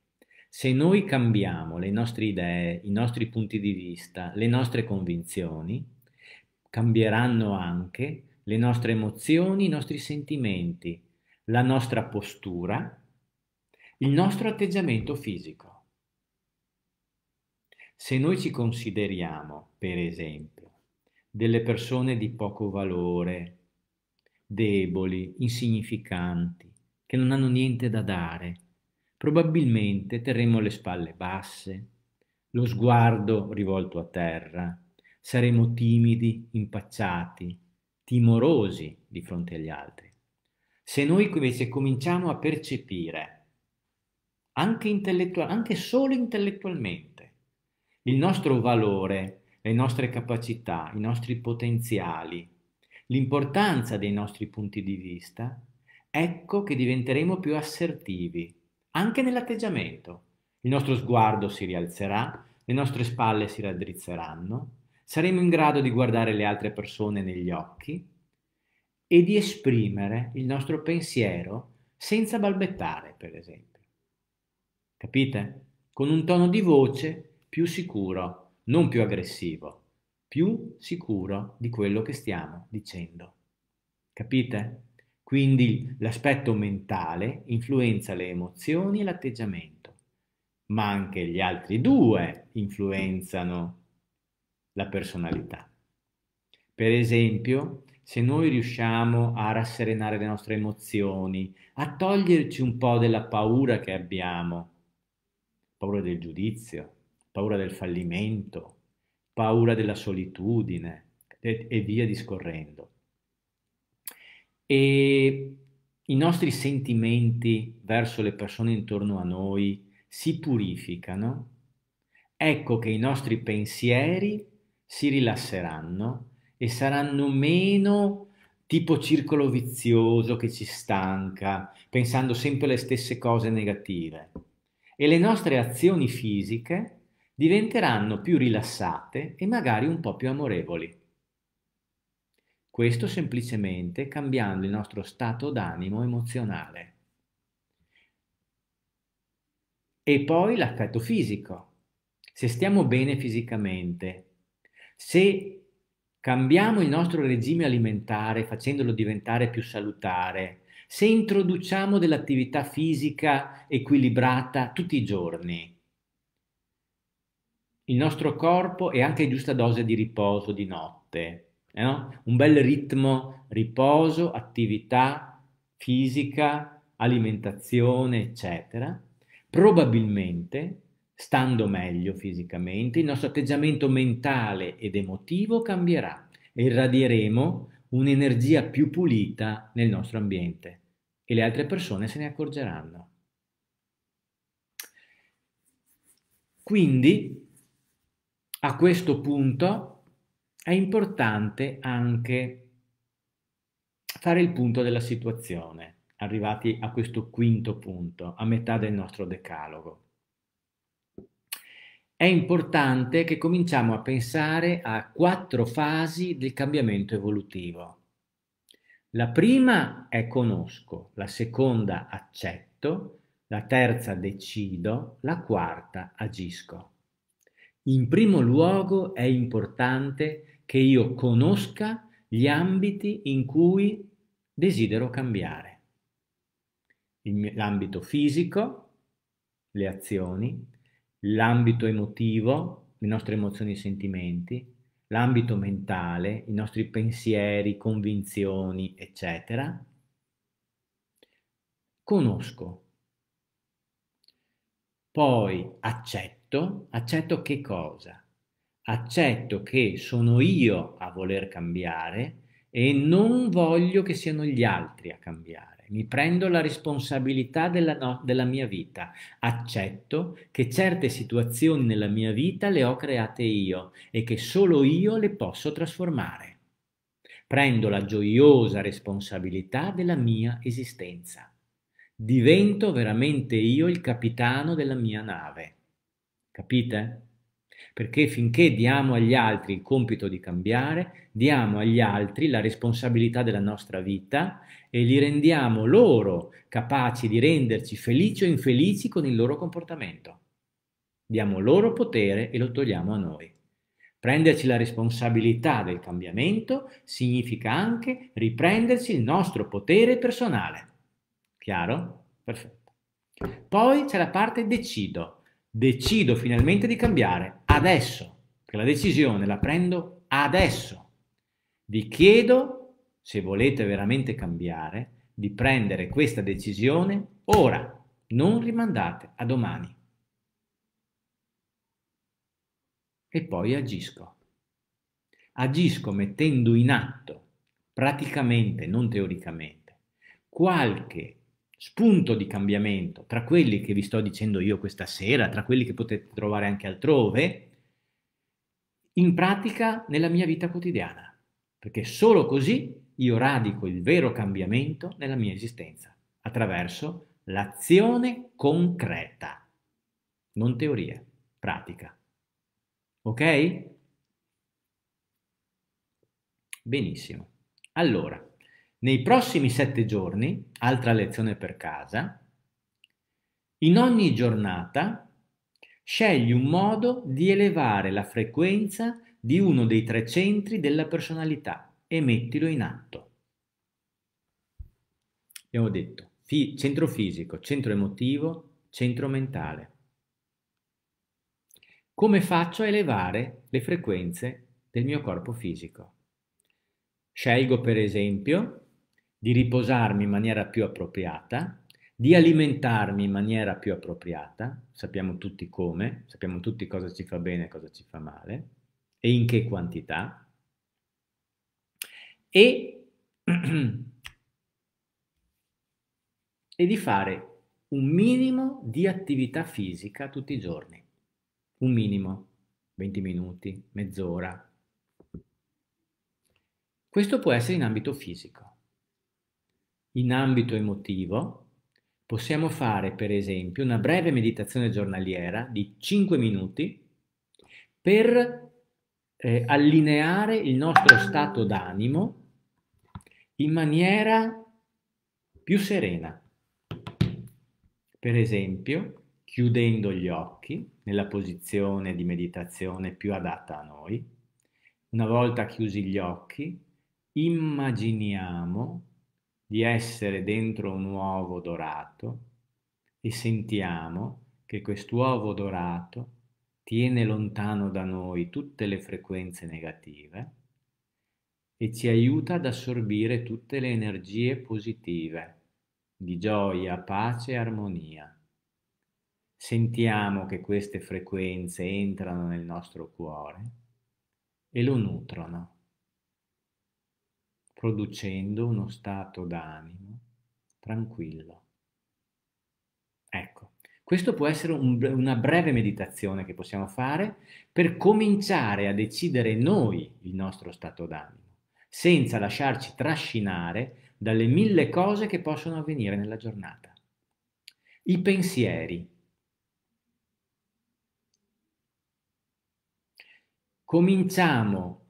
se noi cambiamo le nostre idee, i nostri punti di vista, le nostre convinzioni, cambieranno anche le nostre emozioni, i nostri sentimenti, la nostra postura, il nostro atteggiamento fisico. Se noi ci consideriamo, per esempio, delle persone di poco valore, deboli, insignificanti, che non hanno niente da dare. Probabilmente terremo le spalle basse, lo sguardo rivolto a terra, saremo timidi, impacciati, timorosi di fronte agli altri. Se noi invece cominciamo a percepire, anche, intellettual- anche solo intellettualmente, il nostro valore, le nostre capacità, i nostri potenziali, l'importanza dei nostri punti di vista, ecco che diventeremo più assertivi, anche nell'atteggiamento. Il nostro sguardo si rialzerà, le nostre spalle si raddrizzeranno, saremo in grado di guardare le altre persone negli occhi e di esprimere il nostro pensiero senza balbettare, per esempio. Capite? Con un tono di voce più sicuro, non più aggressivo più sicuro di quello che stiamo dicendo. Capite? Quindi l'aspetto mentale influenza le emozioni e l'atteggiamento, ma anche gli altri due influenzano la personalità. Per esempio, se noi riusciamo a rasserenare le nostre emozioni, a toglierci un po' della paura che abbiamo, paura del giudizio, paura del fallimento, paura della solitudine e, e via discorrendo. E i nostri sentimenti verso le persone intorno a noi si purificano, ecco che i nostri pensieri si rilasseranno e saranno meno tipo circolo vizioso che ci stanca, pensando sempre le stesse cose negative. E le nostre azioni fisiche diventeranno più rilassate e magari un po' più amorevoli. Questo semplicemente cambiando il nostro stato d'animo emozionale. E poi l'affetto fisico. Se stiamo bene fisicamente, se cambiamo il nostro regime alimentare facendolo diventare più salutare, se introduciamo dell'attività fisica equilibrata tutti i giorni, il nostro corpo e anche giusta dose di riposo di notte, eh no? un bel ritmo riposo, attività fisica, alimentazione, eccetera, probabilmente, stando meglio fisicamente, il nostro atteggiamento mentale ed emotivo cambierà e irradieremo un'energia più pulita nel nostro ambiente e le altre persone se ne accorgeranno. Quindi a questo punto è importante anche fare il punto della situazione, arrivati a questo quinto punto, a metà del nostro decalogo. È importante che cominciamo a pensare a quattro fasi del cambiamento evolutivo. La prima è conosco, la seconda accetto, la terza decido, la quarta agisco in primo luogo è importante che io conosca gli ambiti in cui desidero cambiare. L'ambito fisico, le azioni, l'ambito emotivo, le nostre emozioni e sentimenti, l'ambito mentale, i nostri pensieri, convinzioni, eccetera. Conosco. Poi accetto accetto, accetto che cosa? Accetto che sono io a voler cambiare e non voglio che siano gli altri a cambiare. Mi prendo la responsabilità della, no, della mia vita. Accetto che certe situazioni nella mia vita le ho create io e che solo io le posso trasformare. Prendo la gioiosa responsabilità della mia esistenza divento veramente io il capitano della mia nave. Capite? Perché finché diamo agli altri il compito di cambiare, diamo agli altri la responsabilità della nostra vita e li rendiamo loro capaci di renderci felici o infelici con il loro comportamento. Diamo loro potere e lo togliamo a noi. Prenderci la responsabilità del cambiamento significa anche riprendersi il nostro potere personale. Chiaro? Perfetto. Poi c'è la parte decido decido finalmente di cambiare adesso, che la decisione la prendo adesso. Vi chiedo, se volete veramente cambiare, di prendere questa decisione ora, non rimandate a domani. E poi agisco. Agisco mettendo in atto, praticamente, non teoricamente, qualche spunto di cambiamento tra quelli che vi sto dicendo io questa sera, tra quelli che potete trovare anche altrove, in pratica nella mia vita quotidiana, perché solo così io radico il vero cambiamento nella mia esistenza, attraverso l'azione concreta, non teoria, pratica. Ok? Benissimo. Allora, nei prossimi sette giorni, altra lezione per casa, in ogni giornata scegli un modo di elevare la frequenza di uno dei tre centri della personalità e mettilo in atto. Abbiamo detto fi- centro fisico, centro emotivo, centro mentale. Come faccio a elevare le frequenze del mio corpo fisico? Scelgo per esempio di riposarmi in maniera più appropriata, di alimentarmi in maniera più appropriata, sappiamo tutti come, sappiamo tutti cosa ci fa bene e cosa ci fa male e in che quantità, e, e di fare un minimo di attività fisica tutti i giorni, un minimo, 20 minuti, mezz'ora. Questo può essere in ambito fisico in ambito emotivo, possiamo fare per esempio una breve meditazione giornaliera di 5 minuti per eh, allineare il nostro stato d'animo in maniera più serena. Per esempio, chiudendo gli occhi nella posizione di meditazione più adatta a noi. Una volta chiusi gli occhi, immaginiamo di essere dentro un uovo dorato e sentiamo che quest'uovo dorato tiene lontano da noi tutte le frequenze negative e ci aiuta ad assorbire tutte le energie positive di gioia, pace e armonia. Sentiamo che queste frequenze entrano nel nostro cuore e lo nutrono producendo uno stato d'animo tranquillo. Ecco, questo può essere un, una breve meditazione che possiamo fare per cominciare a decidere noi il nostro stato d'animo, senza lasciarci trascinare dalle mille cose che possono avvenire nella giornata. I pensieri. Cominciamo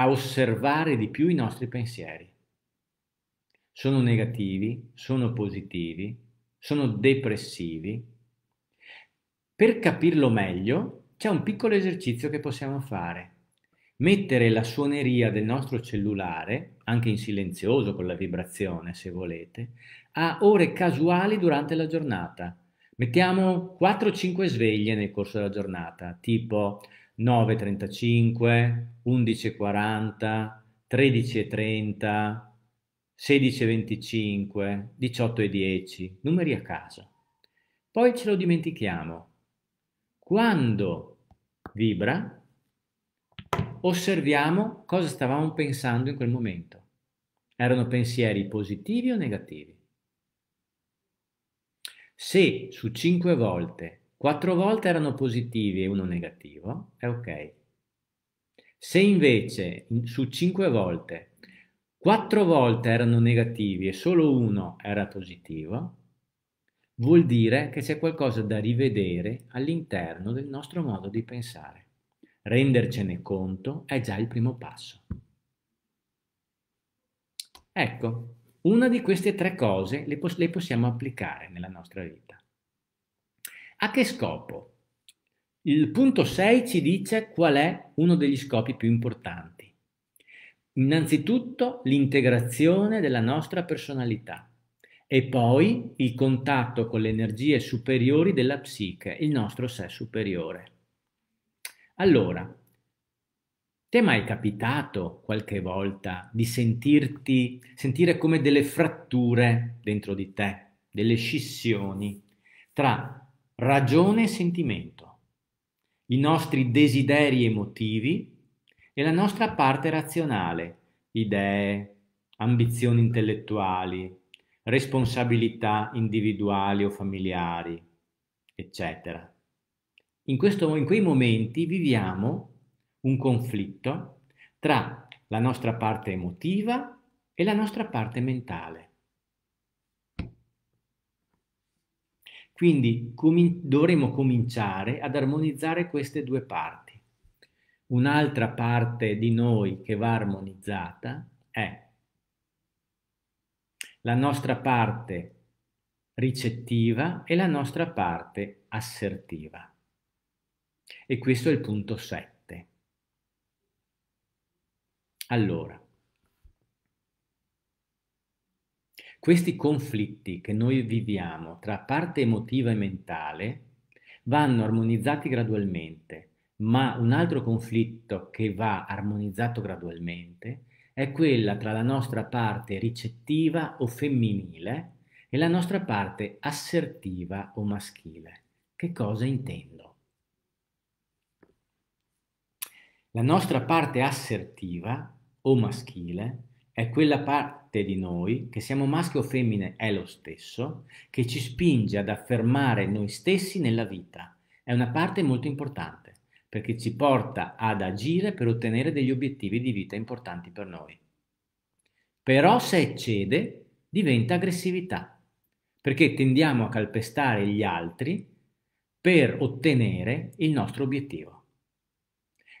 a osservare di più i nostri pensieri. Sono negativi, sono positivi, sono depressivi. Per capirlo meglio c'è un piccolo esercizio che possiamo fare. Mettere la suoneria del nostro cellulare, anche in silenzioso con la vibrazione se volete, a ore casuali durante la giornata. Mettiamo 4-5 sveglie nel corso della giornata, tipo 9.35, 11.40, 13.30, 16.25, 18.10, numeri a caso. Poi ce lo dimentichiamo. Quando vibra, osserviamo cosa stavamo pensando in quel momento. Erano pensieri positivi o negativi? Se su 5 volte quattro volte erano positivi e uno negativo, è ok. Se invece su cinque volte quattro volte erano negativi e solo uno era positivo, vuol dire che c'è qualcosa da rivedere all'interno del nostro modo di pensare. Rendercene conto è già il primo passo. Ecco, una di queste tre cose le, possiamo applicare nella nostra vita. A che scopo? Il punto 6 ci dice qual è uno degli scopi più importanti. Innanzitutto l'integrazione della nostra personalità e poi il contatto con le energie superiori della psiche, il nostro sé superiore. Allora, ti è mai capitato qualche volta di sentirti, sentire come delle fratture dentro di te, delle scissioni tra ragione e sentimento, i nostri desideri emotivi e la nostra parte razionale, idee, ambizioni intellettuali, responsabilità individuali o familiari, eccetera. In, questo, in, quei momenti viviamo un conflitto tra la nostra parte emotiva e la nostra parte mentale. Quindi com- dovremo cominciare ad armonizzare queste due parti. Un'altra parte di noi che va armonizzata è la nostra parte ricettiva e la nostra parte assertiva. E questo è il punto 7. Allora, Questi conflitti che noi viviamo tra parte emotiva e mentale vanno armonizzati gradualmente, ma un altro conflitto che va armonizzato gradualmente è quella tra la nostra parte ricettiva o femminile e la nostra parte assertiva o maschile. Che cosa intendo? La nostra parte assertiva o maschile è quella parte di noi, che siamo maschio o femmine è lo stesso, che ci spinge ad affermare noi stessi nella vita. È una parte molto importante perché ci porta ad agire per ottenere degli obiettivi di vita importanti per noi. Però se eccede diventa aggressività, perché tendiamo a calpestare gli altri per ottenere il nostro obiettivo.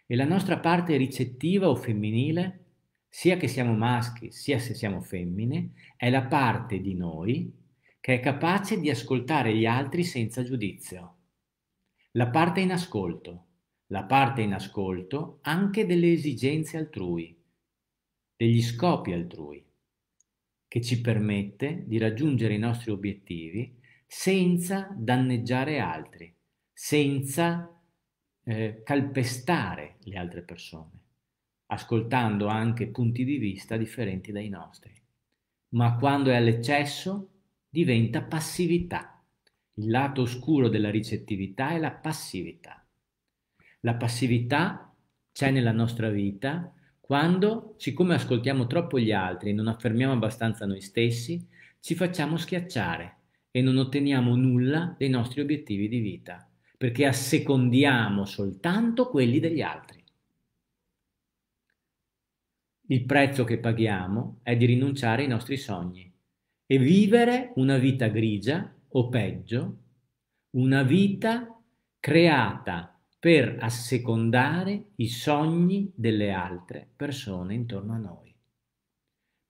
E la nostra parte ricettiva o femminile sia che siamo maschi, sia se siamo femmine, è la parte di noi che è capace di ascoltare gli altri senza giudizio. La parte in ascolto, la parte in ascolto anche delle esigenze altrui, degli scopi altrui, che ci permette di raggiungere i nostri obiettivi senza danneggiare altri, senza eh, calpestare le altre persone ascoltando anche punti di vista differenti dai nostri. Ma quando è all'eccesso diventa passività. Il lato oscuro della ricettività è la passività. La passività c'è nella nostra vita quando, siccome ascoltiamo troppo gli altri e non affermiamo abbastanza noi stessi, ci facciamo schiacciare e non otteniamo nulla dei nostri obiettivi di vita, perché assecondiamo soltanto quelli degli altri. Il prezzo che paghiamo è di rinunciare ai nostri sogni e vivere una vita grigia o peggio, una vita creata per assecondare i sogni delle altre persone intorno a noi,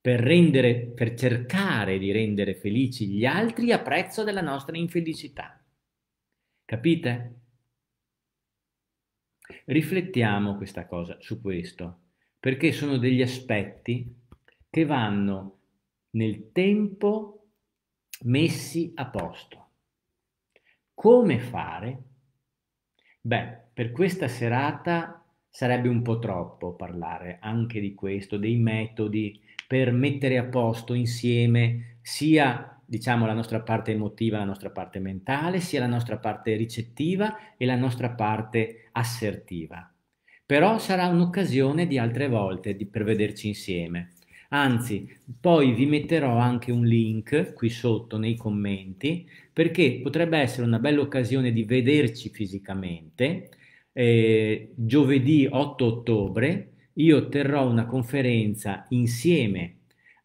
per, rendere, per cercare di rendere felici gli altri a prezzo della nostra infelicità. Capite? Riflettiamo questa cosa, su questo perché sono degli aspetti che vanno nel tempo messi a posto. Come fare? Beh, per questa serata sarebbe un po' troppo parlare anche di questo, dei metodi per mettere a posto insieme sia diciamo la nostra parte emotiva, la nostra parte mentale, sia la nostra parte ricettiva e la nostra parte assertiva però sarà un'occasione di altre volte di, per vederci insieme. Anzi, poi vi metterò anche un link qui sotto nei commenti perché potrebbe essere una bella occasione di vederci fisicamente. Eh, giovedì 8 ottobre io terrò una conferenza insieme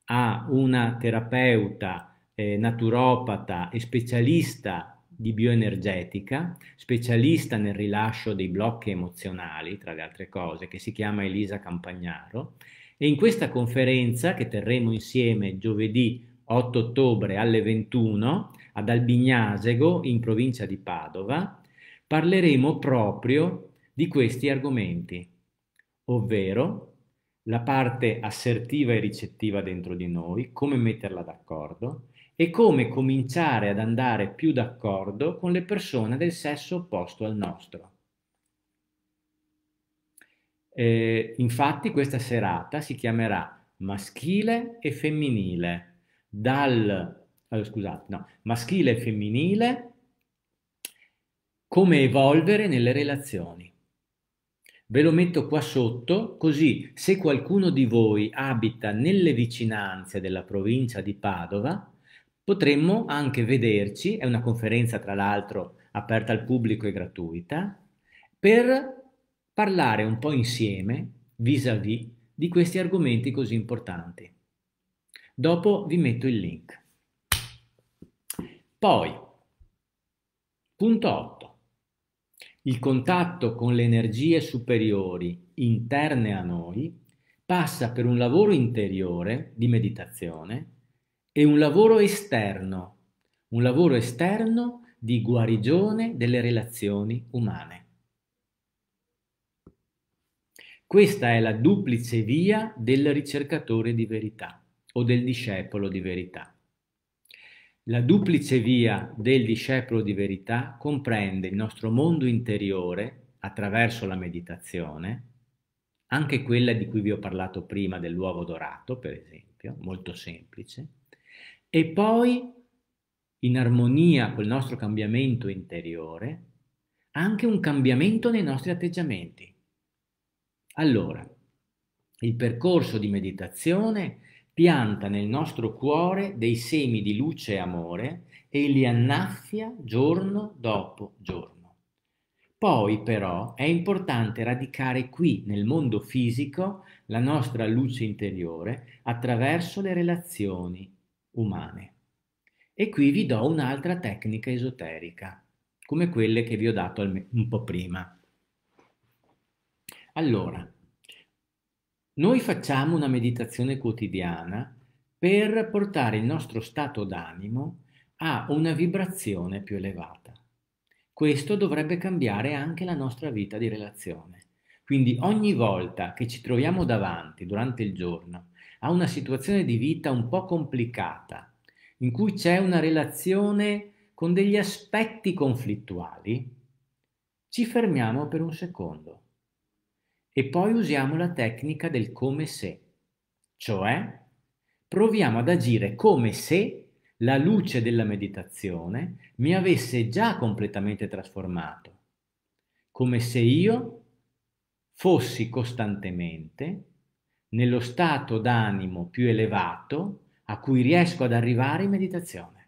a una terapeuta eh, naturopata e specialista di bioenergetica, specialista nel rilascio dei blocchi emozionali, tra le altre cose, che si chiama Elisa Campagnaro. E in questa conferenza, che terremo insieme giovedì 8 ottobre alle 21 ad Albignasego, in provincia di Padova, parleremo proprio di questi argomenti, ovvero la parte assertiva e ricettiva dentro di noi, come metterla d'accordo, e come cominciare ad andare più d'accordo con le persone del sesso opposto al nostro. Eh, infatti questa serata si chiamerà maschile e femminile, dal, eh, scusate, no, maschile e femminile, come evolvere nelle relazioni. Ve lo metto qua sotto, così se qualcuno di voi abita nelle vicinanze della provincia di Padova, Potremmo anche vederci, è una conferenza tra l'altro aperta al pubblico e gratuita, per parlare un po' insieme, vis-à-vis, di questi argomenti così importanti. Dopo vi metto il link. Poi, punto 8. Il contatto con le energie superiori interne a noi passa per un lavoro interiore di meditazione è un lavoro esterno, un lavoro esterno di guarigione delle relazioni umane. Questa è la duplice via del ricercatore di verità o del discepolo di verità. La duplice via del discepolo di verità comprende il nostro mondo interiore attraverso la meditazione, anche quella di cui vi ho parlato prima dell'uovo dorato, per esempio, molto semplice, e poi in armonia col nostro cambiamento interiore anche un cambiamento nei nostri atteggiamenti. Allora, il percorso di meditazione pianta nel nostro cuore dei semi di luce e amore e li annaffia giorno dopo giorno. Poi però è importante radicare qui nel mondo fisico la nostra luce interiore attraverso le relazioni umane. E qui vi do un'altra tecnica esoterica, come quelle che vi ho dato un po' prima. Allora, noi facciamo una meditazione quotidiana per portare il nostro stato d'animo a una vibrazione più elevata. Questo dovrebbe cambiare anche la nostra vita di relazione. Quindi ogni volta che ci troviamo davanti durante il giorno ha una situazione di vita un po' complicata, in cui c'è una relazione con degli aspetti conflittuali, ci fermiamo per un secondo e poi usiamo la tecnica del come se, cioè proviamo ad agire come se la luce della meditazione mi avesse già completamente trasformato, come se io fossi costantemente nello stato d'animo più elevato a cui riesco ad arrivare in meditazione.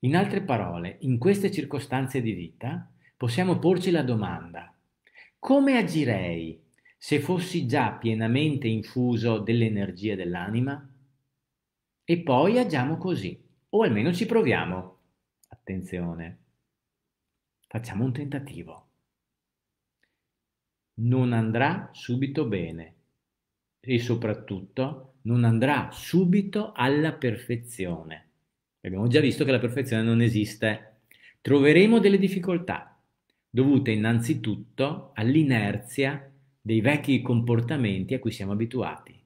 In altre parole, in queste circostanze di vita possiamo porci la domanda, come agirei se fossi già pienamente infuso dell'energia dell'anima? E poi agiamo così, o almeno ci proviamo. Attenzione, facciamo un tentativo non andrà subito bene e soprattutto non andrà subito alla perfezione. Abbiamo già visto che la perfezione non esiste. Troveremo delle difficoltà dovute innanzitutto all'inerzia dei vecchi comportamenti a cui siamo abituati.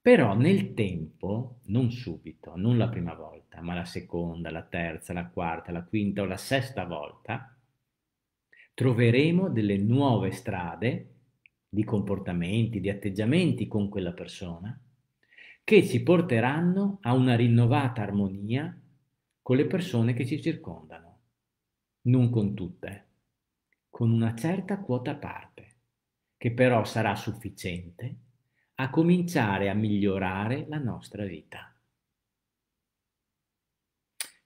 Però nel tempo, non subito, non la prima volta, ma la seconda, la terza, la quarta, la quinta o la sesta volta, troveremo delle nuove strade di comportamenti, di atteggiamenti con quella persona che ci porteranno a una rinnovata armonia con le persone che ci circondano, non con tutte, con una certa quota a parte, che però sarà sufficiente a cominciare a migliorare la nostra vita.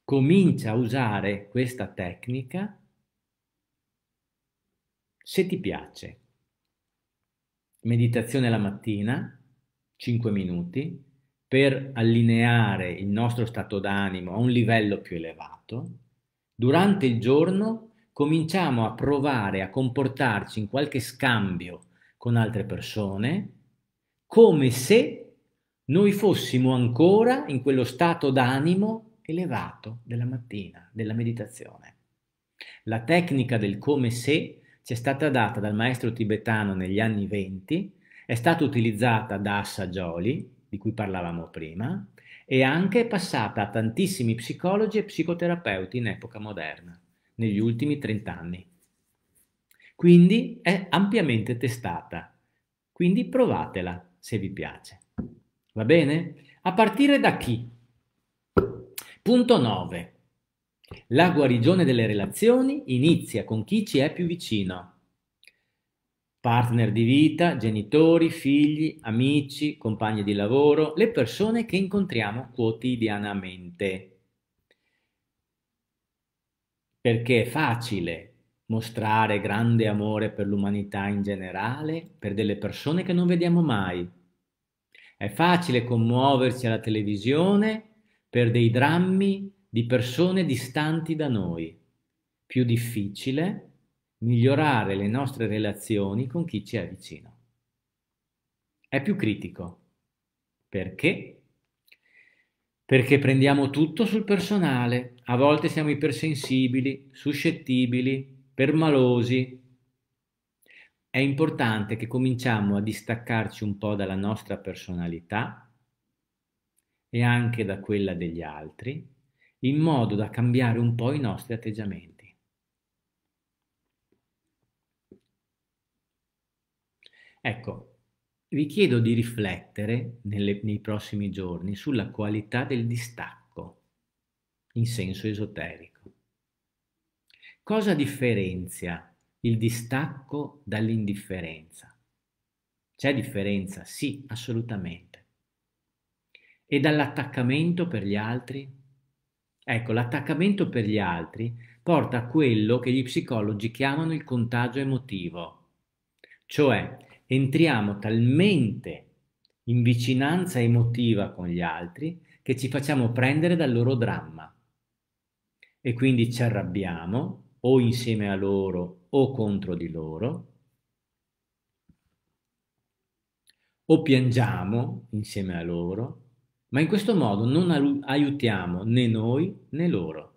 Comincia a usare questa tecnica se ti piace, meditazione la mattina, 5 minuti, per allineare il nostro stato d'animo a un livello più elevato. Durante il giorno cominciamo a provare a comportarci in qualche scambio con altre persone come se noi fossimo ancora in quello stato d'animo elevato della mattina, della meditazione. La tecnica del come se ci è stata data dal maestro tibetano negli anni 20, è stata utilizzata da Assagioli, di cui parlavamo prima, e anche passata a tantissimi psicologi e psicoterapeuti in epoca moderna, negli ultimi 30 anni. Quindi è ampiamente testata, quindi provatela se vi piace. Va bene? A partire da chi? Punto 9. La guarigione delle relazioni inizia con chi ci è più vicino. Partner di vita, genitori, figli, amici, compagni di lavoro, le persone che incontriamo quotidianamente. Perché è facile mostrare grande amore per l'umanità in generale, per delle persone che non vediamo mai. È facile commuoversi alla televisione per dei drammi di persone distanti da noi, più difficile migliorare le nostre relazioni con chi ci è vicino. È più critico. Perché? Perché prendiamo tutto sul personale, a volte siamo ipersensibili, suscettibili, permalosi. È importante che cominciamo a distaccarci un po' dalla nostra personalità e anche da quella degli altri in modo da cambiare un po' i nostri atteggiamenti. Ecco, vi chiedo di riflettere nelle, nei prossimi giorni sulla qualità del distacco in senso esoterico. Cosa differenzia il distacco dall'indifferenza? C'è differenza? Sì, assolutamente. E dall'attaccamento per gli altri? Ecco, l'attaccamento per gli altri porta a quello che gli psicologi chiamano il contagio emotivo, cioè entriamo talmente in vicinanza emotiva con gli altri che ci facciamo prendere dal loro dramma e quindi ci arrabbiamo o insieme a loro o contro di loro o piangiamo insieme a loro ma in questo modo non aiutiamo né noi né loro.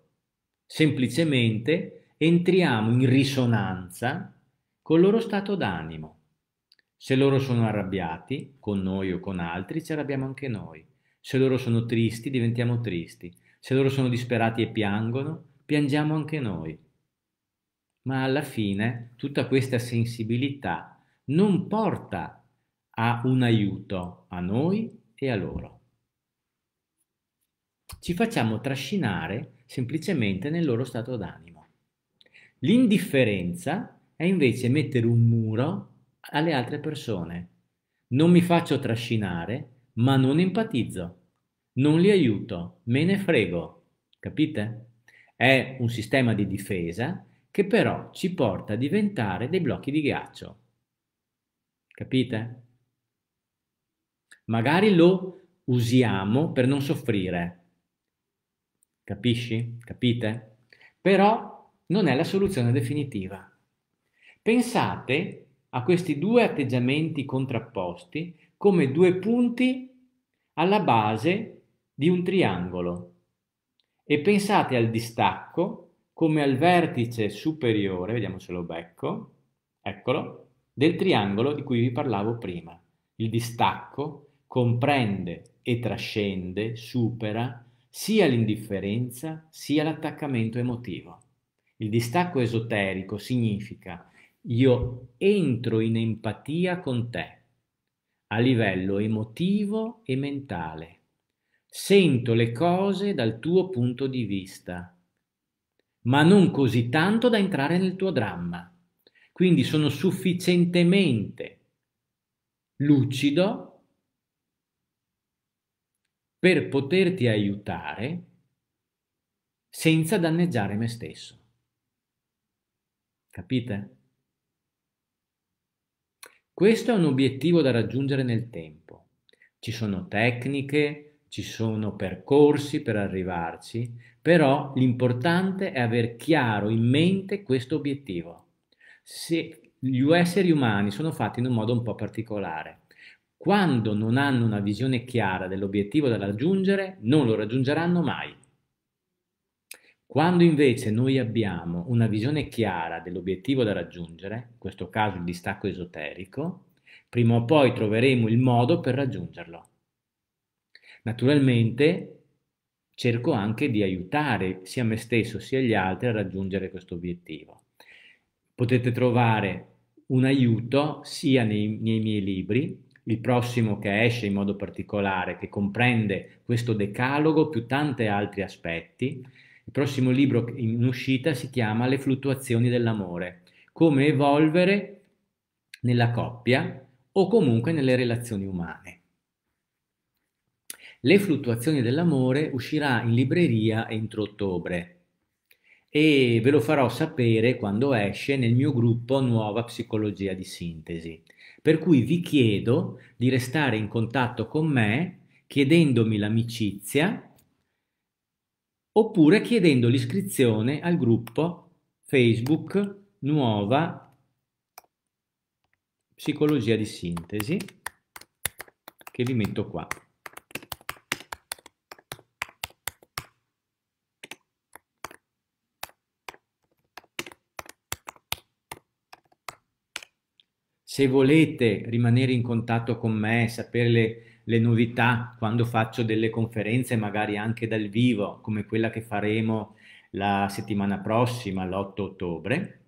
Semplicemente entriamo in risonanza col loro stato d'animo. Se loro sono arrabbiati, con noi o con altri, ci arrabbiamo anche noi. Se loro sono tristi, diventiamo tristi. Se loro sono disperati e piangono, piangiamo anche noi. Ma alla fine tutta questa sensibilità non porta a un aiuto a noi e a loro ci facciamo trascinare semplicemente nel loro stato d'animo. L'indifferenza è invece mettere un muro alle altre persone. Non mi faccio trascinare, ma non empatizzo, non li aiuto, me ne frego. Capite? È un sistema di difesa che però ci porta a diventare dei blocchi di ghiaccio. Capite? Magari lo usiamo per non soffrire, Capisci? Capite? Però non è la soluzione definitiva. Pensate a questi due atteggiamenti contrapposti come due punti alla base di un triangolo e pensate al distacco come al vertice superiore, vediamo se lo becco, eccolo, del triangolo di cui vi parlavo prima. Il distacco comprende e trascende, supera sia l'indifferenza sia l'attaccamento emotivo. Il distacco esoterico significa io entro in empatia con te a livello emotivo e mentale. Sento le cose dal tuo punto di vista, ma non così tanto da entrare nel tuo dramma. Quindi sono sufficientemente lucido per poterti aiutare senza danneggiare me stesso. Capite? Questo è un obiettivo da raggiungere nel tempo. Ci sono tecniche, ci sono percorsi per arrivarci, però l'importante è aver chiaro in mente questo obiettivo. Se gli esseri umani sono fatti in un modo un po' particolare, quando non hanno una visione chiara dell'obiettivo da raggiungere, non lo raggiungeranno mai. Quando invece noi abbiamo una visione chiara dell'obiettivo da raggiungere, in questo caso il distacco esoterico, prima o poi troveremo il modo per raggiungerlo. Naturalmente cerco anche di aiutare sia me stesso sia gli altri a raggiungere questo obiettivo. Potete trovare un aiuto sia nei, nei miei libri, il prossimo che esce in modo particolare, che comprende questo decalogo più tanti altri aspetti. Il prossimo libro in uscita si chiama Le fluttuazioni dell'amore, come evolvere nella coppia o comunque nelle relazioni umane. Le fluttuazioni dell'amore uscirà in libreria entro ottobre e ve lo farò sapere quando esce nel mio gruppo Nuova Psicologia di Sintesi. Per cui vi chiedo di restare in contatto con me chiedendomi l'amicizia oppure chiedendo l'iscrizione al gruppo Facebook Nuova Psicologia di Sintesi che vi metto qua. Se volete rimanere in contatto con me, sapere le, le novità quando faccio delle conferenze, magari anche dal vivo, come quella che faremo la settimana prossima, l'8 ottobre,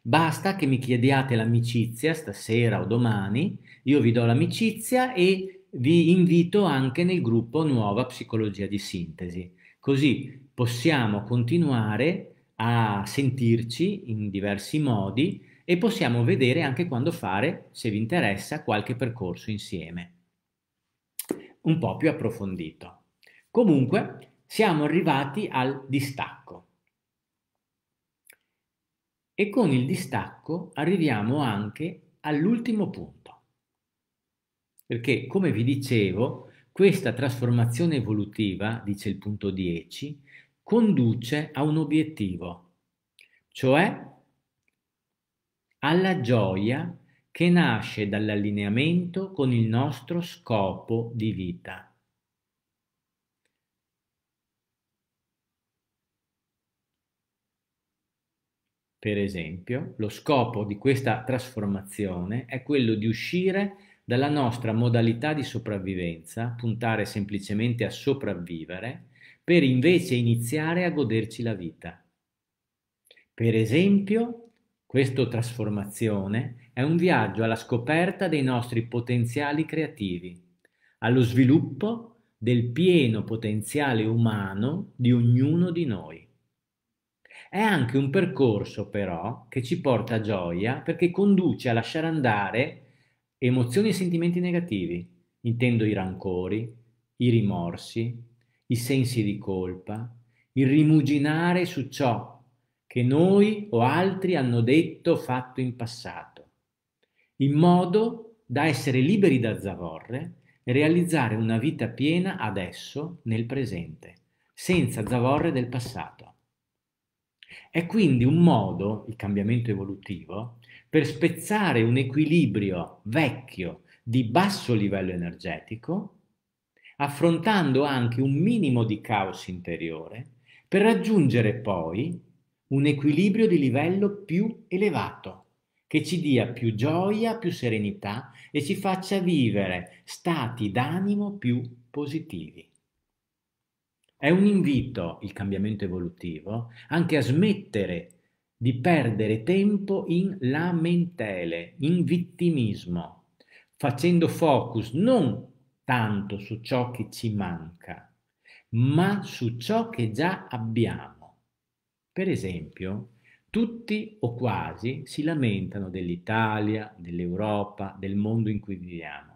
Basta che mi chiediate l'amicizia stasera o domani, io vi do l'amicizia e vi invito anche nel gruppo Nuova Psicologia di Sintesi. Così possiamo continuare a sentirci in diversi modi e possiamo vedere anche quando fare, se vi interessa, qualche percorso insieme, un po' più approfondito. Comunque, siamo arrivati al distacco. E con il distacco arriviamo anche all'ultimo punto. Perché, come vi dicevo, questa trasformazione evolutiva, dice il punto 10, conduce a un obiettivo, cioè alla gioia che nasce dall'allineamento con il nostro scopo di vita. Per esempio, lo scopo di questa trasformazione è quello di uscire dalla nostra modalità di sopravvivenza, puntare semplicemente a sopravvivere, per invece iniziare a goderci la vita. Per esempio, questo trasformazione è un viaggio alla scoperta dei nostri potenziali creativi, allo sviluppo del pieno potenziale umano di ognuno di noi. È anche un percorso però che ci porta gioia perché conduce a lasciare andare emozioni e sentimenti negativi, intendo i rancori, i rimorsi, i sensi di colpa, il rimuginare su ciò che noi o altri hanno detto o fatto in passato, in modo da essere liberi da zavorre e realizzare una vita piena adesso, nel presente, senza zavorre del passato. È quindi un modo, il cambiamento evolutivo, per spezzare un equilibrio vecchio di basso livello energetico, affrontando anche un minimo di caos interiore, per raggiungere poi un equilibrio di livello più elevato, che ci dia più gioia, più serenità e ci faccia vivere stati d'animo più positivi. È un invito il cambiamento evolutivo anche a smettere di perdere tempo in lamentele, in vittimismo, facendo focus non tanto su ciò che ci manca, ma su ciò che già abbiamo per esempio, tutti o quasi si lamentano dell'Italia, dell'Europa, del mondo in cui viviamo.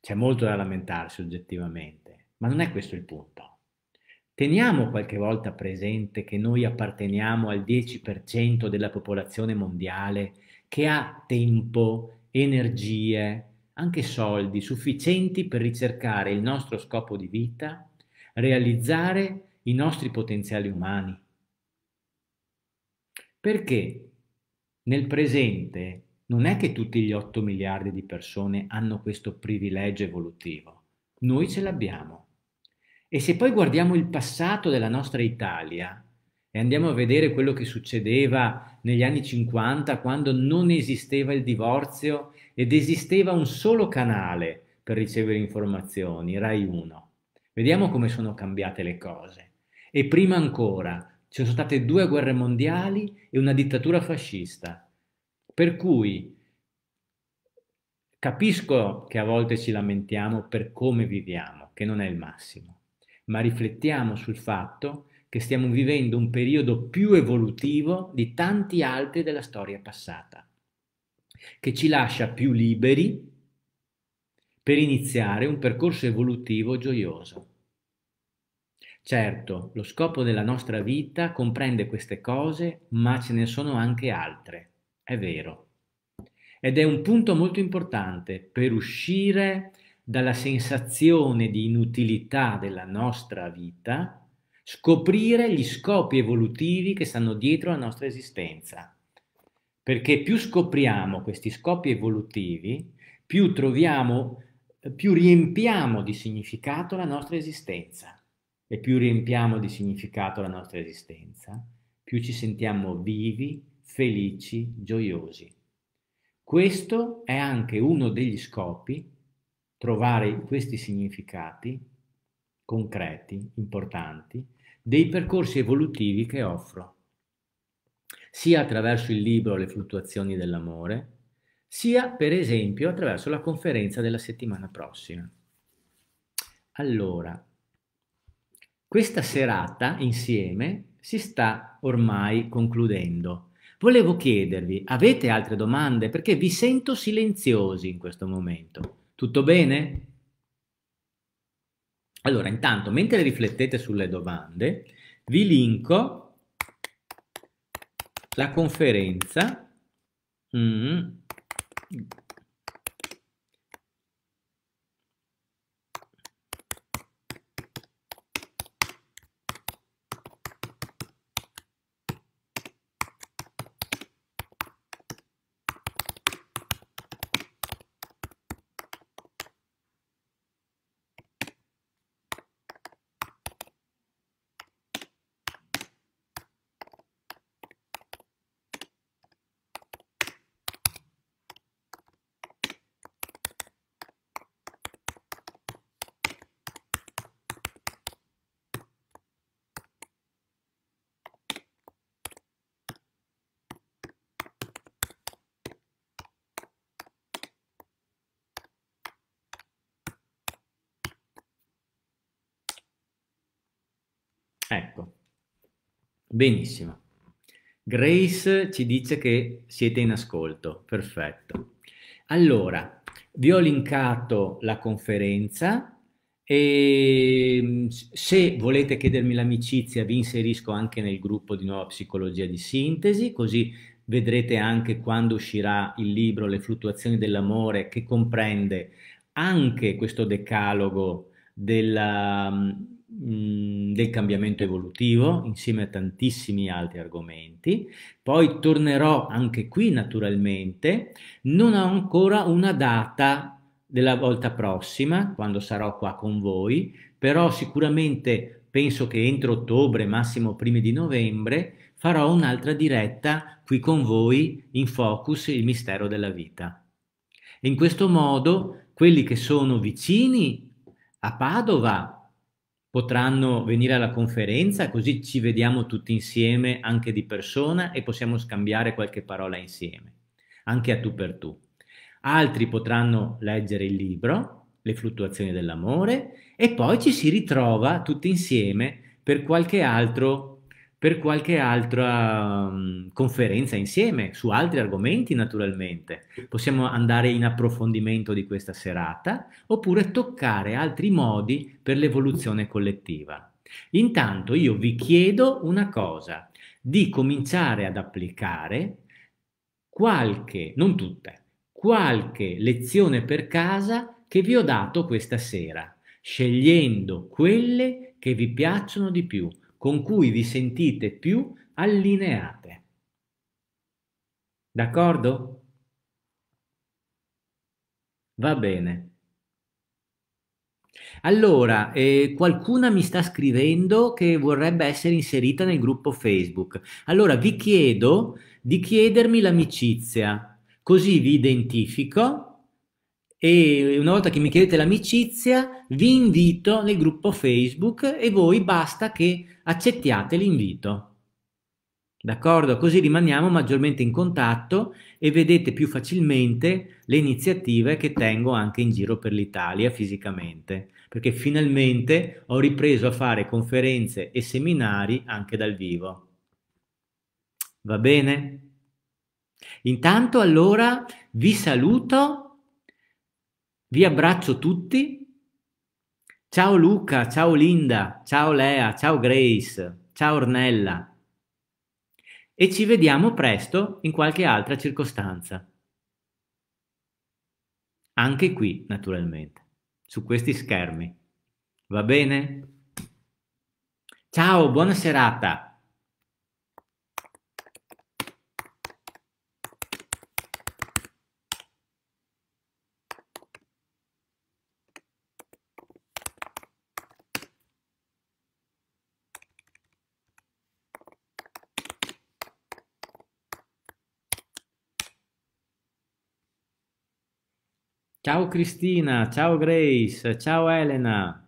C'è molto da lamentarsi oggettivamente, ma non è questo il punto. Teniamo qualche volta presente che noi apparteniamo al 10% della popolazione mondiale che ha tempo, energie, anche soldi sufficienti per ricercare il nostro scopo di vita, realizzare i nostri potenziali umani perché nel presente non è che tutti gli 8 miliardi di persone hanno questo privilegio evolutivo, noi ce l'abbiamo. E se poi guardiamo il passato della nostra Italia e andiamo a vedere quello che succedeva negli anni 50 quando non esisteva il divorzio ed esisteva un solo canale per ricevere informazioni, Rai 1. Vediamo come sono cambiate le cose. E prima ancora, ci sono state due guerre mondiali e una dittatura fascista. Per cui capisco che a volte ci lamentiamo per come viviamo, che non è il massimo, ma riflettiamo sul fatto che stiamo vivendo un periodo più evolutivo di tanti altri della storia passata, che ci lascia più liberi per iniziare un percorso evolutivo gioioso. Certo, lo scopo della nostra vita comprende queste cose, ma ce ne sono anche altre, è vero. Ed è un punto molto importante per uscire dalla sensazione di inutilità della nostra vita, scoprire gli scopi evolutivi che stanno dietro la nostra esistenza. Perché più scopriamo questi scopi evolutivi, più troviamo, più riempiamo di significato la nostra esistenza e più riempiamo di significato la nostra esistenza, più ci sentiamo vivi, felici, gioiosi. Questo è anche uno degli scopi, trovare questi significati concreti, importanti, dei percorsi evolutivi che offro, sia attraverso il libro Le fluttuazioni dell'amore, sia per esempio attraverso la conferenza della settimana prossima. Allora, questa serata insieme si sta ormai concludendo. Volevo chiedervi, avete altre domande? Perché vi sento silenziosi in questo momento. Tutto bene? Allora, intanto, mentre riflettete sulle domande, vi linko la conferenza mm, Benissimo. Grace ci dice che siete in ascolto, perfetto. Allora, vi ho linkato la conferenza e mm, se volete chiedermi l'amicizia vi inserisco anche nel gruppo di nuova psicologia di sintesi, così vedrete anche quando uscirà il libro Le fluttuazioni dell'amore che comprende anche questo decalogo della mm, del cambiamento evolutivo insieme a tantissimi altri argomenti. Poi tornerò anche qui naturalmente, non ho ancora una data della volta prossima, quando sarò qua con voi, però sicuramente penso che entro ottobre, massimo primi di novembre, farò un'altra diretta qui con voi in focus il mistero della vita. in questo modo quelli che sono vicini a Padova potranno venire alla conferenza, così ci vediamo tutti insieme anche di persona e possiamo scambiare qualche parola insieme, anche a tu per tu. Altri potranno leggere il libro, Le fluttuazioni dell'amore, e poi ci si ritrova tutti insieme per qualche altro per qualche altra um, conferenza insieme su altri argomenti naturalmente. Possiamo andare in approfondimento di questa serata oppure toccare altri modi per l'evoluzione collettiva. Intanto io vi chiedo una cosa, di cominciare ad applicare qualche, non tutte, qualche lezione per casa che vi ho dato questa sera, scegliendo quelle che vi piacciono di più con cui vi sentite più allineate. D'accordo? Va bene. Allora, eh, qualcuna mi sta scrivendo che vorrebbe essere inserita nel gruppo Facebook. Allora vi chiedo di chiedermi l'amicizia, così vi identifico e una volta che mi chiedete l'amicizia vi invito nel gruppo Facebook e voi basta che accettiate l'invito. D'accordo? Così rimaniamo maggiormente in contatto e vedete più facilmente le iniziative che tengo anche in giro per l'Italia fisicamente, perché finalmente ho ripreso a fare conferenze e seminari anche dal vivo. Va bene? Intanto allora vi saluto vi abbraccio tutti. Ciao Luca, ciao Linda, ciao Lea, ciao Grace, ciao Ornella. E ci vediamo presto in qualche altra circostanza. Anche qui, naturalmente, su questi schermi. Va bene? Ciao, buona serata. Ciao Cristina, ciao Grace, ciao Elena.